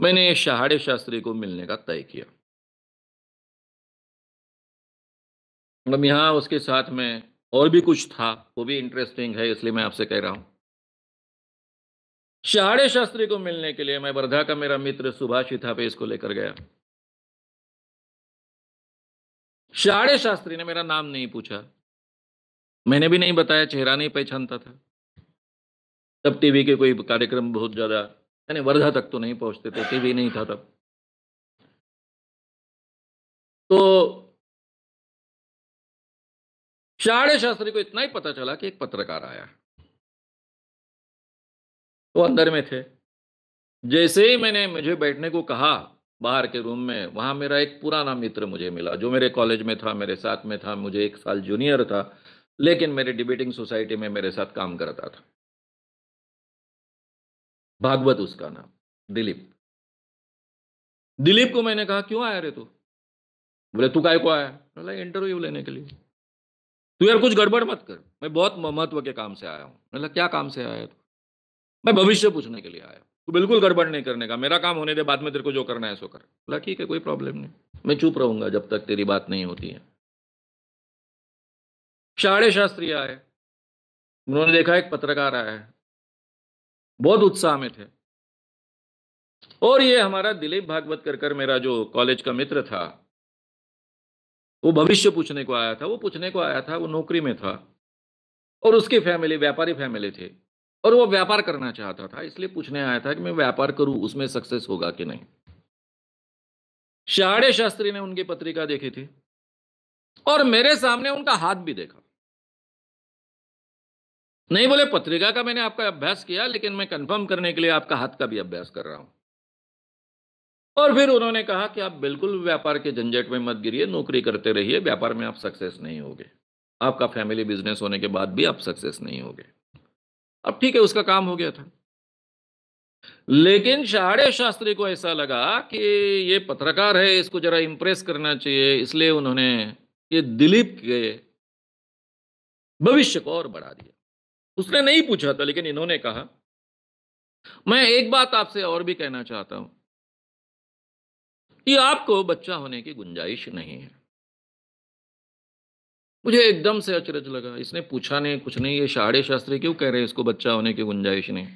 Speaker 1: मैंने शहाड़े शास्त्री को मिलने का तय किया मतलब यहां उसके साथ में और भी कुछ था वो भी इंटरेस्टिंग है इसलिए मैं आपसे कह रहा हूं शहाड़े शास्त्री को मिलने के लिए मैं वर्धा का मेरा मित्र सुभाष
Speaker 2: पे इसको लेकर गया शाड़े शास्त्री ने
Speaker 1: मेरा नाम नहीं पूछा मैंने भी नहीं बताया चेहरा नहीं पहचानता था तब टीवी के कोई कार्यक्रम बहुत ज़्यादा यानी वर्धा तक तो नहीं पहुंचते थे टीवी नहीं था तब
Speaker 2: तो शाड़े शास्त्री को इतना ही पता चला कि एक पत्रकार आया
Speaker 1: वो तो अंदर में थे जैसे ही मैंने मुझे बैठने को कहा बाहर के रूम में वहाँ मेरा एक पुराना मित्र मुझे मिला जो मेरे कॉलेज में था मेरे साथ में था मुझे एक साल जूनियर था लेकिन मेरे डिबेटिंग सोसाइटी में मेरे साथ काम करता था भागवत उसका नाम दिलीप दिलीप को मैंने कहा क्यों आया रे तू बोले तू काय को आया बोला इंटरव्यू लेने के लिए तू यार कुछ गड़बड़ मत कर मैं बहुत महत्व के काम से आया हूँ बोला क्या काम से आया तू मैं भविष्य पूछने के लिए आया तो बिल्कुल गड़बड़ नहीं करने का मेरा काम होने दे बाद में तेरे को जो करना है सो कर बोला ठीक है कोई प्रॉब्लम नहीं मैं चुप रहूंगा जब तक तेरी बात नहीं होती है शाड़े शास्त्री आए उन्होंने देखा एक पत्रकार आया है बहुत उत्साह में थे और ये हमारा दिलीप भागवत कर कर मेरा जो कॉलेज का मित्र था वो भविष्य पूछने को आया था वो पूछने को आया था वो नौकरी में था और उसकी फैमिली व्यापारी फैमिली थी और वो व्यापार करना चाहता था इसलिए पूछने आया था कि मैं व्यापार करूं उसमें सक्सेस होगा कि नहीं शाड़े शास्त्री ने उनकी पत्रिका देखी थी और मेरे सामने उनका हाथ भी देखा नहीं बोले पत्रिका का मैंने आपका अभ्यास किया लेकिन मैं कंफर्म करने के लिए आपका हाथ का भी अभ्यास कर रहा हूं और फिर उन्होंने कहा कि आप बिल्कुल व्यापार के झंझट में मत गिरिए नौकरी करते रहिए व्यापार में आप सक्सेस नहीं होगे आपका फैमिली बिजनेस होने के बाद भी आप सक्सेस नहीं होगे अब ठीक है उसका काम हो गया था लेकिन शाड़े शास्त्री को ऐसा लगा कि ये पत्रकार है इसको जरा इंप्रेस करना चाहिए इसलिए उन्होंने ये दिलीप के भविष्य को और बढ़ा दिया उसने नहीं पूछा था लेकिन इन्होंने कहा मैं एक बात आपसे और भी कहना चाहता हूं कि आपको बच्चा होने की गुंजाइश नहीं है मुझे एकदम से अचरज लगा इसने पूछा नहीं कुछ नहीं ये शाड़े शास्त्री क्यों कह रहे हैं इसको बच्चा होने की गुंजाइश नहीं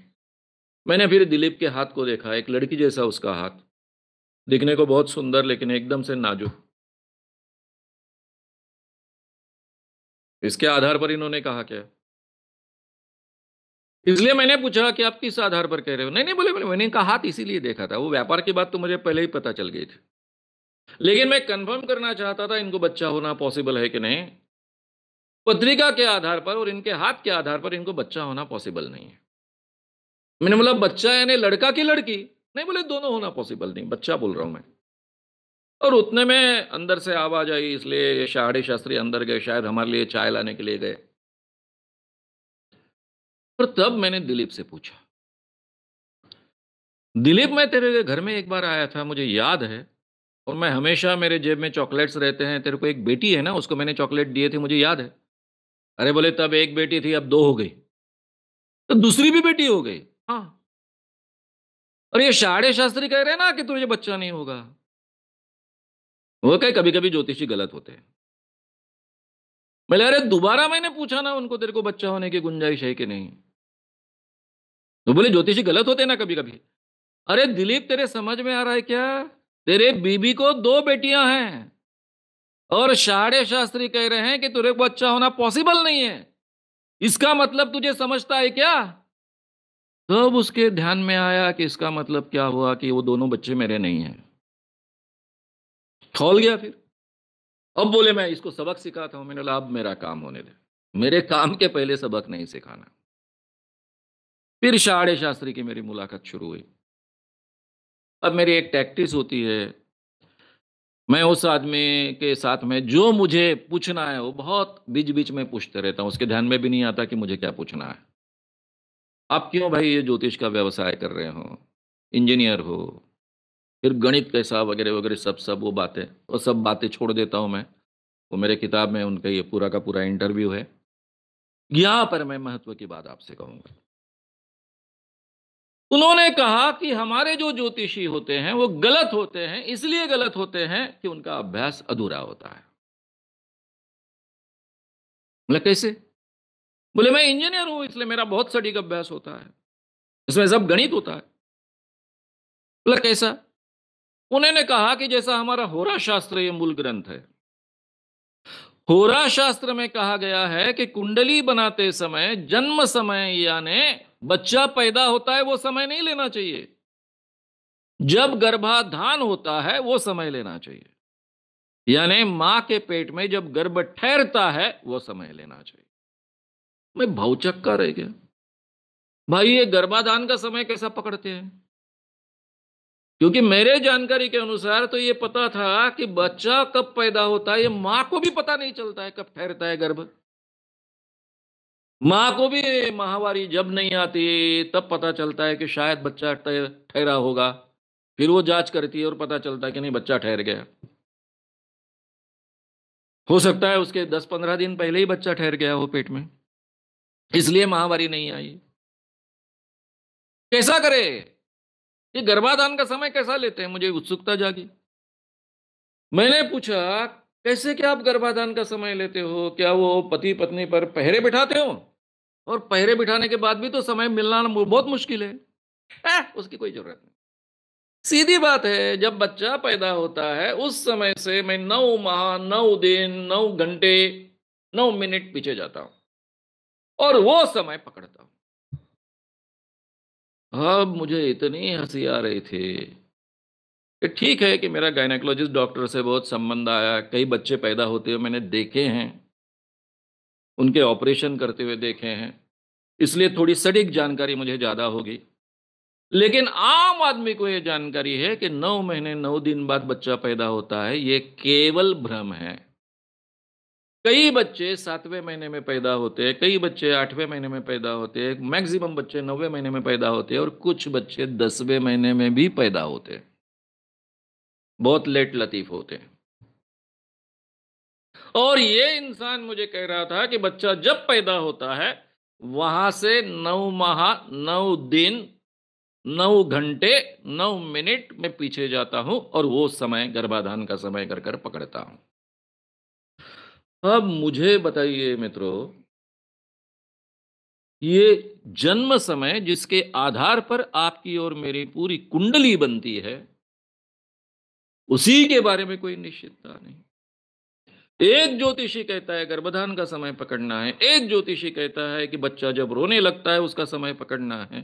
Speaker 1: मैंने फिर दिलीप के हाथ को देखा एक लड़की जैसा उसका हाथ दिखने को बहुत सुंदर लेकिन एकदम से नाजुक इसके आधार पर इन्होंने कहा क्या इसलिए मैंने पूछा कि आप किस आधार पर कह रहे हो नहीं नहीं बोले बोले मैंने इनका हाथ इसीलिए देखा था वो व्यापार की बात तो मुझे पहले ही पता चल गई थी लेकिन मैं कंफर्म करना चाहता था इनको बच्चा होना पॉसिबल है कि नहीं पत्रिका के आधार पर और इनके हाथ के आधार पर इनको बच्चा होना पॉसिबल नहीं है मैंने बोला बच्चा यानी लड़का की लड़की नहीं बोले दोनों होना पॉसिबल नहीं बच्चा बोल रहा हूं मैं और उतने में अंदर से आवाज आई इसलिए ये शाहड़ी शास्त्री अंदर गए शायद हमारे लिए चाय लाने के लिए गए पर तब मैंने दिलीप से पूछा दिलीप मैं तेरे घर में एक बार आया था मुझे याद है और मैं हमेशा मेरे जेब में चॉकलेट्स रहते हैं तेरे को एक बेटी है ना उसको मैंने चॉकलेट दिए थे मुझे याद है अरे बोले तब एक बेटी थी अब दो हो गई तो दूसरी भी बेटी हो गई
Speaker 2: हाँ और ये शाड़े शास्त्री कह रहे हैं ना कि तुझे बच्चा
Speaker 1: नहीं होगा वो कहे कभी कभी ज्योतिषी गलत होते हैं बोले अरे दोबारा मैंने पूछा ना उनको तेरे को बच्चा होने की गुंजाइश है कि नहीं तो बोले ज्योतिषी गलत होते ना कभी कभी अरे दिलीप तेरे समझ में आ रहा है क्या तेरे बीबी को दो बेटियां हैं और शाड़े शास्त्री कह रहे हैं कि तुरे को अच्छा होना पॉसिबल नहीं है इसका मतलब तुझे समझता है क्या तब उसके ध्यान में आया कि इसका मतलब क्या हुआ कि वो दोनों बच्चे मेरे नहीं हैं खोल गया फिर अब बोले मैं इसको सबक सिखाता हूं मैंने लाभ अब मेरा काम होने दे मेरे काम के पहले सबक नहीं सिखाना फिर शाड़े शास्त्री की मेरी मुलाकात शुरू हुई अब मेरी एक टैक्टिस होती है मैं उस आदमी के साथ में जो मुझे पूछना है वो बहुत बीच बीच में पूछते रहता हूँ उसके ध्यान में भी नहीं आता कि मुझे क्या पूछना है आप क्यों भाई ये ज्योतिष का व्यवसाय कर रहे हो इंजीनियर हो फिर गणित कैसा वगैरह वगैरह सब सब वो बातें वो सब बातें छोड़ देता हूँ मैं वो मेरे किताब में उनका ये पूरा का पूरा इंटरव्यू है यहाँ पर मैं महत्व की बात आपसे कहूँगा उन्होंने कहा कि हमारे जो ज्योतिषी होते हैं वो गलत होते हैं इसलिए गलत होते हैं कि उनका अभ्यास अधूरा होता है बोले कैसे बोले मैं इंजीनियर हूं इसलिए मेरा बहुत सटीक अभ्यास
Speaker 2: होता है इसमें सब गणित होता है बोले कैसा
Speaker 1: उन्होंने कहा कि जैसा हमारा होरा शास्त्र ये मूल ग्रंथ है होरा शास्त्र में कहा गया है कि कुंडली बनाते समय जन्म समय यानी बच्चा पैदा होता है वो समय नहीं लेना चाहिए जब गर्भाधान होता है वो समय लेना चाहिए यानी मां के पेट में जब गर्भ ठहरता है वो समय लेना चाहिए मैं भावचक्का रह गया भाई ये गर्भाधान का समय कैसा पकड़ते हैं क्योंकि मेरे जानकारी के अनुसार तो ये पता था कि बच्चा कब पैदा होता है ये मां को भी पता नहीं चलता है कब ठहरता है गर्भ माँ को भी महावारी जब नहीं आती तब पता चलता है कि शायद बच्चा ठहरा होगा फिर वो जांच करती है और पता चलता है कि नहीं बच्चा ठहर गया हो सकता है उसके दस पंद्रह दिन पहले ही बच्चा ठहर गया हो पेट में इसलिए महावारी नहीं आई कैसा करे ये गर्भाधान का समय कैसा लेते हैं मुझे उत्सुकता जागी मैंने पूछा कैसे क्या आप गर्भाधान का समय लेते हो क्या वो पति पत्नी पर पहरे बिठाते हो और पहरे बिठाने के बाद भी तो समय मिलना बहुत मुश्किल है ए, उसकी कोई जरूरत नहीं सीधी बात है जब बच्चा पैदा होता है उस समय से मैं नौ माह नौ दिन नौ घंटे नौ मिनट पीछे जाता हूं और वो समय पकड़ता हूं अब मुझे इतनी हंसी आ रही थी कि ठीक है कि मेरा गायनाकोलॉजिस्ट डॉक्टर से बहुत संबंध आया कई बच्चे पैदा होते हुए मैंने देखे हैं उनके ऑपरेशन करते हुए देखे हैं इसलिए थोड़ी सटीक जानकारी मुझे ज़्यादा होगी लेकिन आम आदमी को यह जानकारी है कि नौ महीने नौ दिन बाद बच्चा पैदा होता है ये केवल भ्रम है कई बच्चे सातवें महीने में पैदा होते हैं कई बच्चे आठवें महीने में पैदा होते हैं मैक्सिमम बच्चे नौवे महीने में पैदा होते हैं और कुछ बच्चे दसवें महीने में भी पैदा होते हैं बहुत लेट लतीफ़ होते हैं और ये इंसान मुझे कह रहा था कि बच्चा जब पैदा होता है वहां से नौ माह नौ दिन नौ घंटे नौ मिनट में पीछे जाता हूं और वो समय गर्भाधान का समय कर कर पकड़ता हूं अब मुझे बताइए मित्रों ये जन्म समय जिसके आधार पर आपकी और मेरी पूरी कुंडली बनती है उसी के बारे में कोई निश्चितता नहीं एक ज्योतिषी कहता है गर्भधान का समय पकड़ना है एक ज्योतिषी कहता है कि बच्चा जब रोने लगता है उसका समय पकड़ना है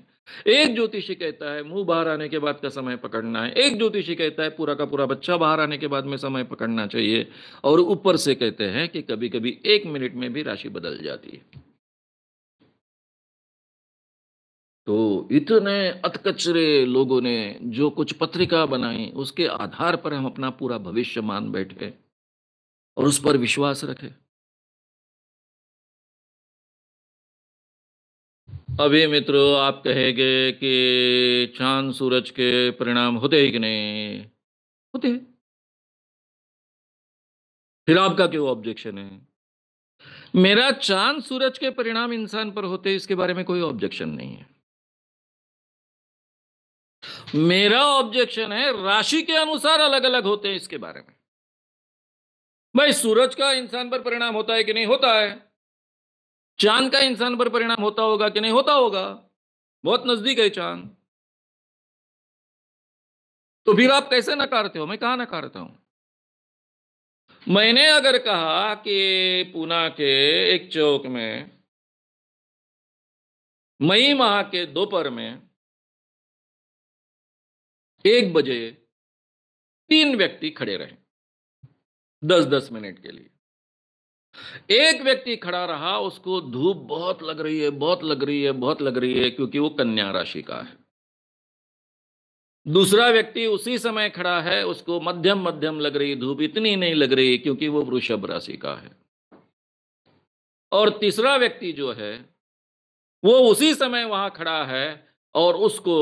Speaker 1: एक ज्योतिषी कहता है मुंह बाहर आने के बाद का समय पकड़ना है एक ज्योतिषी कहता है पूरा का पूरा बच्चा बाहर आने के बाद में समय पकड़ना चाहिए और ऊपर से कहते हैं कि कभी कभी एक मिनट में भी राशि बदल जाती है तो इतने अतकचरे लोगों ने जो कुछ पत्रिका बनाई उसके आधार पर हम अपना पूरा भविष्य मान बैठे और उस पर विश्वास रखे अभी मित्रों आप कहेंगे कि चांद सूरज के परिणाम होते ही कि नहीं होते हैं फिर आपका क्यों ऑब्जेक्शन है मेरा चांद सूरज के परिणाम इंसान पर होते इसके बारे में कोई ऑब्जेक्शन नहीं है मेरा ऑब्जेक्शन है राशि के अनुसार अलग अलग होते हैं इसके बारे में भाई सूरज का इंसान पर परिणाम होता है कि नहीं होता है चांद का इंसान पर परिणाम होता होगा कि नहीं होता होगा
Speaker 2: बहुत नजदीक है चांद तो फिर आप कैसे
Speaker 1: नकारते हो मैं कहा नकारता हूं
Speaker 2: मैंने अगर कहा कि पूना के एक चौक में मई माह के दोपहर में एक बजे
Speaker 1: तीन व्यक्ति खड़े रहे दस दस मिनट के लिए एक व्यक्ति खड़ा रहा उसको धूप बहुत लग रही है बहुत लग रही है बहुत लग रही है क्योंकि वो कन्या राशि का है दूसरा व्यक्ति उसी समय खड़ा है उसको मध्यम मध्यम लग रही धूप इतनी नहीं लग रही क्योंकि वो वृषभ राशि का है और तीसरा व्यक्ति जो है वो उसी समय वहां खड़ा है और उसको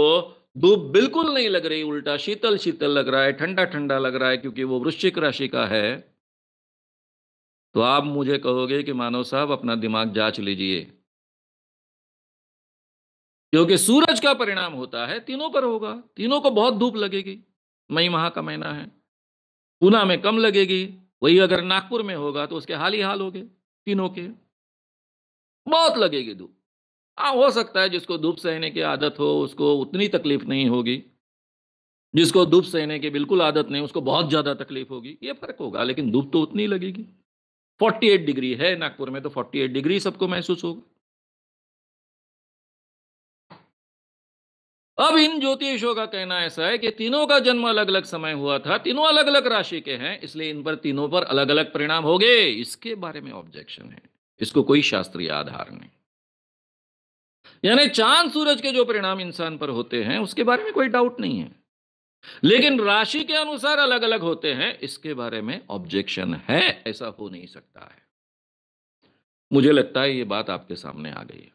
Speaker 1: धूप बिल्कुल नहीं लग रही उल्टा शीतल शीतल लग रहा है ठंडा ठंडा लग रहा है क्योंकि वो वृश्चिक राशि का है तो आप मुझे कहोगे कि मानव साहब अपना दिमाग जांच लीजिए क्योंकि सूरज का परिणाम होता है तीनों पर होगा तीनों को बहुत धूप लगेगी मई माह का महीना है पूना में कम लगेगी वही अगर नागपुर में होगा तो उसके हाल ही हाल हो गए तीनों के बहुत लगेगी धूप हाँ हो सकता है जिसको धूप सहने की आदत हो उसको उतनी तकलीफ नहीं होगी जिसको धूप सहने की बिल्कुल आदत नहीं उसको बहुत ज़्यादा तकलीफ होगी ये फर्क होगा लेकिन धूप तो उतनी लगेगी 48 डिग्री है नागपुर में तो 48 डिग्री सबको महसूस होगा अब इन ज्योतिषों का कहना ऐसा है कि तीनों का जन्म अलग अलग समय हुआ था तीनों अलग अलग राशि के हैं इसलिए इन पर तीनों पर अलग अलग परिणाम हो गए इसके बारे में ऑब्जेक्शन है इसको कोई शास्त्रीय आधार नहीं यानी चांद सूरज के जो परिणाम इंसान पर होते हैं उसके बारे में कोई डाउट नहीं है लेकिन राशि के अनुसार अलग अलग होते हैं इसके बारे में ऑब्जेक्शन है ऐसा हो नहीं सकता है मुझे लगता है ये बात आपके सामने आ गई है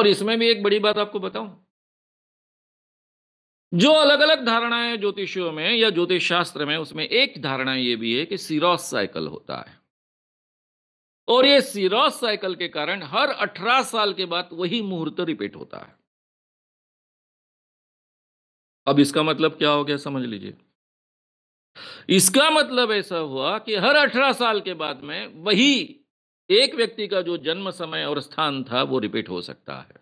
Speaker 1: और इसमें भी एक बड़ी बात आपको बताऊं जो अलग अलग धारणाएं ज्योतिषियों में या ज्योतिष शास्त्र में उसमें एक धारणा यह भी है कि सीरोस साइकिल होता है और ये सीरोस साइकिल के कारण हर 18 साल के बाद वही मुहूर्त रिपीट होता है अब इसका मतलब क्या हो गया समझ लीजिए इसका मतलब ऐसा हुआ कि हर अठारह साल के बाद में वही एक व्यक्ति का जो जन्म समय और स्थान था वो रिपीट हो सकता है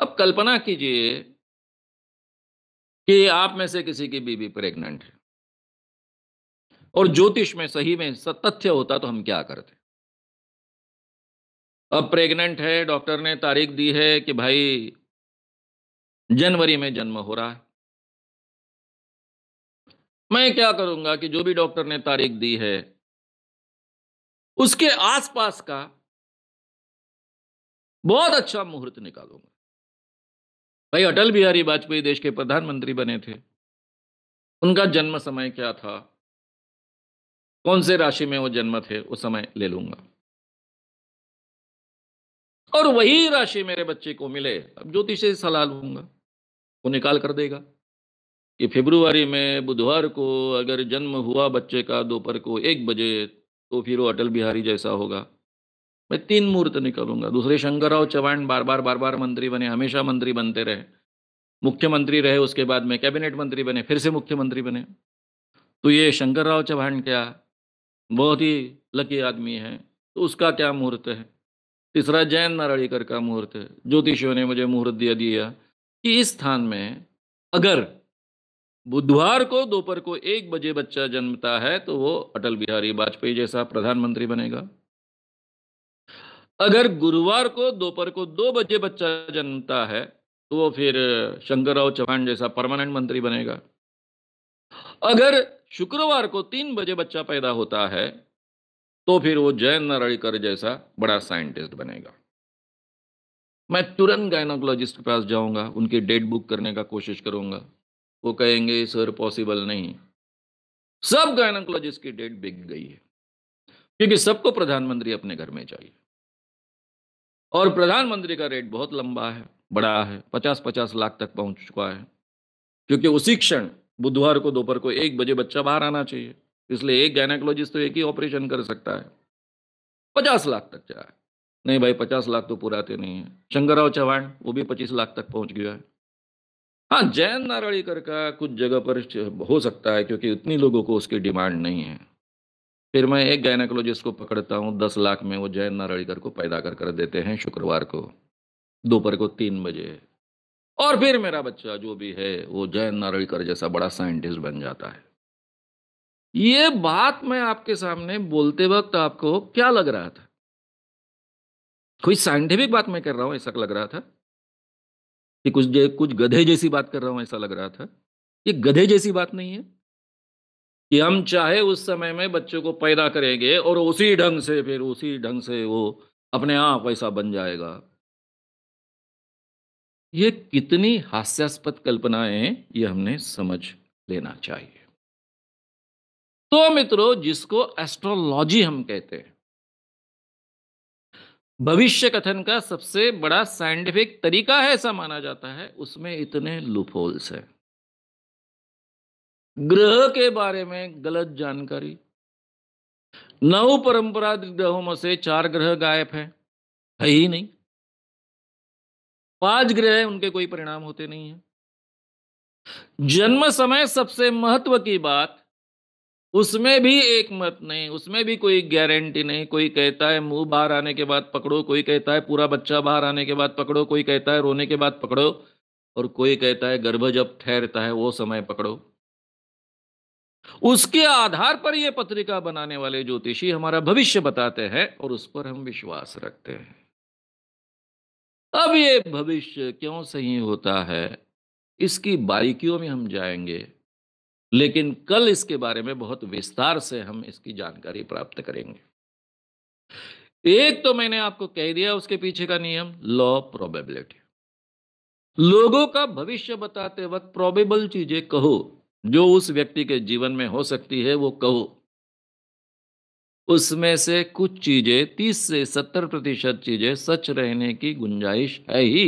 Speaker 1: अब कल्पना कीजिए कि आप में से किसी की बीबी प्रेग्नेंट है और ज्योतिष में सही में तथ्य होता तो हम क्या करते अब प्रेग्नेंट है डॉक्टर ने तारीख
Speaker 2: दी है कि भाई जनवरी में जन्म हो रहा है मैं क्या करूंगा कि जो भी डॉक्टर ने तारीख दी है
Speaker 1: उसके आसपास का बहुत अच्छा मुहूर्त निकालूंगा भाई अटल बिहारी वाजपेयी देश के प्रधानमंत्री बने थे उनका जन्म समय क्या था कौन से राशि में वो जन्म थे उस समय ले लूंगा और वही राशि मेरे बच्चे को मिले अब ज्योतिष से सलाह लूंगा को निकाल कर देगा कि फेब्रुवरी में बुधवार को अगर जन्म हुआ बच्चे का दोपहर को एक बजे तो फिर वो अटल बिहारी जैसा होगा मैं तीन मुहूर्त निकालूंगा दूसरे शंकरराव चौहान बार बार बार बार मंत्री बने हमेशा मंत्री बनते रहे मुख्यमंत्री रहे उसके बाद में कैबिनेट मंत्री बने फिर से मुख्यमंत्री बने तो ये शंकरराव चौहान क्या बहुत ही लकी आदमी है तो उसका क्या मुहूर्त है तीसरा जैन नारायणकर का मुहूर्त है ज्योतिषियों ने मुझे मुहूर्त दिया दिया कि इस स्थान में अगर बुधवार को दोपहर को एक बजे बच्चा जन्मता है तो वो अटल बिहारी वाजपेयी जैसा प्रधानमंत्री बनेगा अगर गुरुवार को दोपहर को दो बजे बच्चा जन्मता है तो वो फिर शंकर राव चौहान जैसा परमानेंट मंत्री बनेगा अगर शुक्रवार को तीन बजे बच्चा पैदा होता है तो फिर वो जयन नारायणकर जैसा बड़ा साइंटिस्ट बनेगा मैं तुरंत गायनाकोलॉजिस्ट के पास जाऊंगा उनकी डेट बुक करने का कोशिश करूंगा वो कहेंगे सर पॉसिबल नहीं सब गायनाकोलॉजिस्ट की डेट बिक गई है क्योंकि सबको प्रधानमंत्री अपने घर में चाहिए और प्रधानमंत्री का रेट बहुत लंबा है बड़ा है पचास पचास लाख तक पहुंच चुका है क्योंकि उसी क्षण बुधवार को दोपहर को एक बजे बच्चा बाहर आना चाहिए इसलिए एक गायनाकोलॉजिस्ट तो एक ही ऑपरेशन कर सकता है पचास लाख तक जाए नहीं भाई पचास लाख तो पुराते नहीं है शंकरराव चौहान वो भी पच्चीस लाख तक पहुंच गया है हाँ जैन नारायणकर का कुछ जगह पर हो सकता है क्योंकि इतनी लोगों को उसकी डिमांड नहीं है फिर मैं एक गायनाकोलॉजिस्ट को पकड़ता हूँ दस लाख में वो जैन नारायणकर को पैदा कर कर देते हैं शुक्रवार को दोपहर को तीन बजे और फिर मेरा बच्चा जो भी है वो जैन नारायणकर जैसा बड़ा साइंटिस्ट बन जाता है ये बात मैं आपके सामने बोलते वक्त आपको क्या लग रहा था कोई साइंटिफिक बात मैं कर रहा हूं ऐसा लग रहा था कि कुछ कुछ गधे जैसी बात कर रहा हूं ऐसा लग रहा था ये गधे जैसी बात नहीं है कि हम चाहे उस समय में बच्चों को पैदा करेंगे और उसी ढंग से फिर उसी ढंग से वो अपने आप ऐसा बन जाएगा ये कितनी हास्यास्पद कल्पनाएं ये हमने समझ लेना चाहिए तो मित्रों जिसको एस्ट्रोलॉजी हम कहते हैं भविष्य कथन का सबसे बड़ा साइंटिफिक तरीका है ऐसा माना जाता है उसमें इतने लूपहोल्स हैं ग्रह के बारे में गलत जानकारी नौ परंपरा ग्रहों में से चार ग्रह गायब हैं है ही नहीं पांच ग्रह उनके कोई परिणाम होते नहीं है जन्म समय सबसे महत्व की बात उसमें भी एक मत नहीं उसमें भी कोई गारंटी नहीं कोई कहता है मुंह बाहर आने के बाद पकड़ो कोई कहता है पूरा बच्चा बाहर आने के बाद पकड़ो कोई कहता है रोने के बाद पकड़ो और कोई कहता है गर्भ जब ठहरता है वो समय पकड़ो उसके आधार पर यह पत्रिका बनाने वाले ज्योतिषी हमारा भविष्य बताते हैं और उस पर हम विश्वास रखते हैं अब ये भविष्य क्यों सही होता है इसकी बारीकियों में हम जाएंगे लेकिन कल इसके बारे में बहुत विस्तार से हम इसकी जानकारी प्राप्त करेंगे एक तो मैंने आपको कह दिया उसके पीछे का नियम लॉ प्रोबेबिलिटी लोगों का भविष्य बताते वक्त प्रोबेबल चीजें कहो जो उस व्यक्ति के जीवन में हो सकती है वो कहो उसमें से कुछ चीजें तीस से सत्तर प्रतिशत चीजें सच रहने की गुंजाइश है ही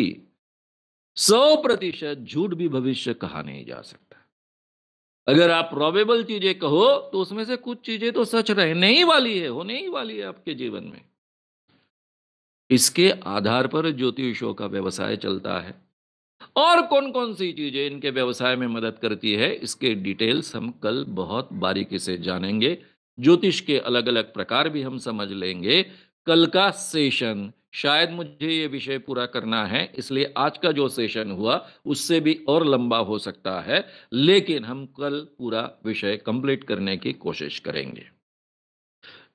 Speaker 1: सौ प्रतिशत झूठ भी भविष्य कहा नहीं जा सकता अगर आप प्रॉबेबल चीजें कहो तो उसमें से कुछ चीजें तो सच रहने ही वाली है होने ही वाली है आपके जीवन में इसके आधार पर ज्योतिषों का व्यवसाय चलता है और कौन कौन सी चीजें इनके व्यवसाय में मदद करती है इसके डिटेल्स हम कल बहुत बारीकी से जानेंगे ज्योतिष के अलग अलग प्रकार भी हम समझ लेंगे कल का सेशन शायद मुझे ये विषय पूरा करना है इसलिए आज का जो सेशन हुआ उससे भी और लंबा हो सकता है लेकिन हम कल पूरा विषय कंप्लीट करने की कोशिश करेंगे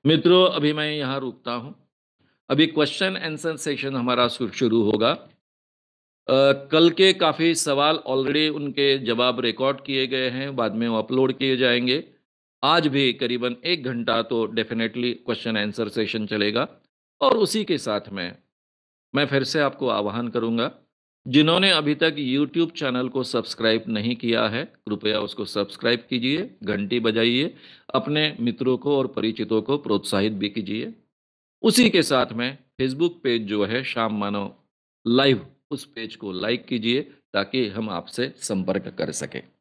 Speaker 1: मित्रों अभी मैं यहाँ रुकता हूँ अभी क्वेश्चन आंसर सेशन हमारा शुरू होगा आ, कल के काफ़ी सवाल ऑलरेडी उनके जवाब रिकॉर्ड किए गए हैं बाद में वो अपलोड किए जाएंगे आज भी करीबन एक घंटा तो डेफिनेटली क्वेश्चन आंसर सेशन चलेगा और उसी के साथ में मैं फिर से आपको आह्वान करूंगा जिन्होंने अभी तक यूट्यूब चैनल को सब्सक्राइब नहीं किया है कृपया उसको सब्सक्राइब कीजिए घंटी बजाइए अपने मित्रों को और परिचितों को प्रोत्साहित भी कीजिए उसी के साथ में फेसबुक पेज जो है शाम मानो लाइव उस पेज को लाइक कीजिए ताकि हम आपसे संपर्क कर सकें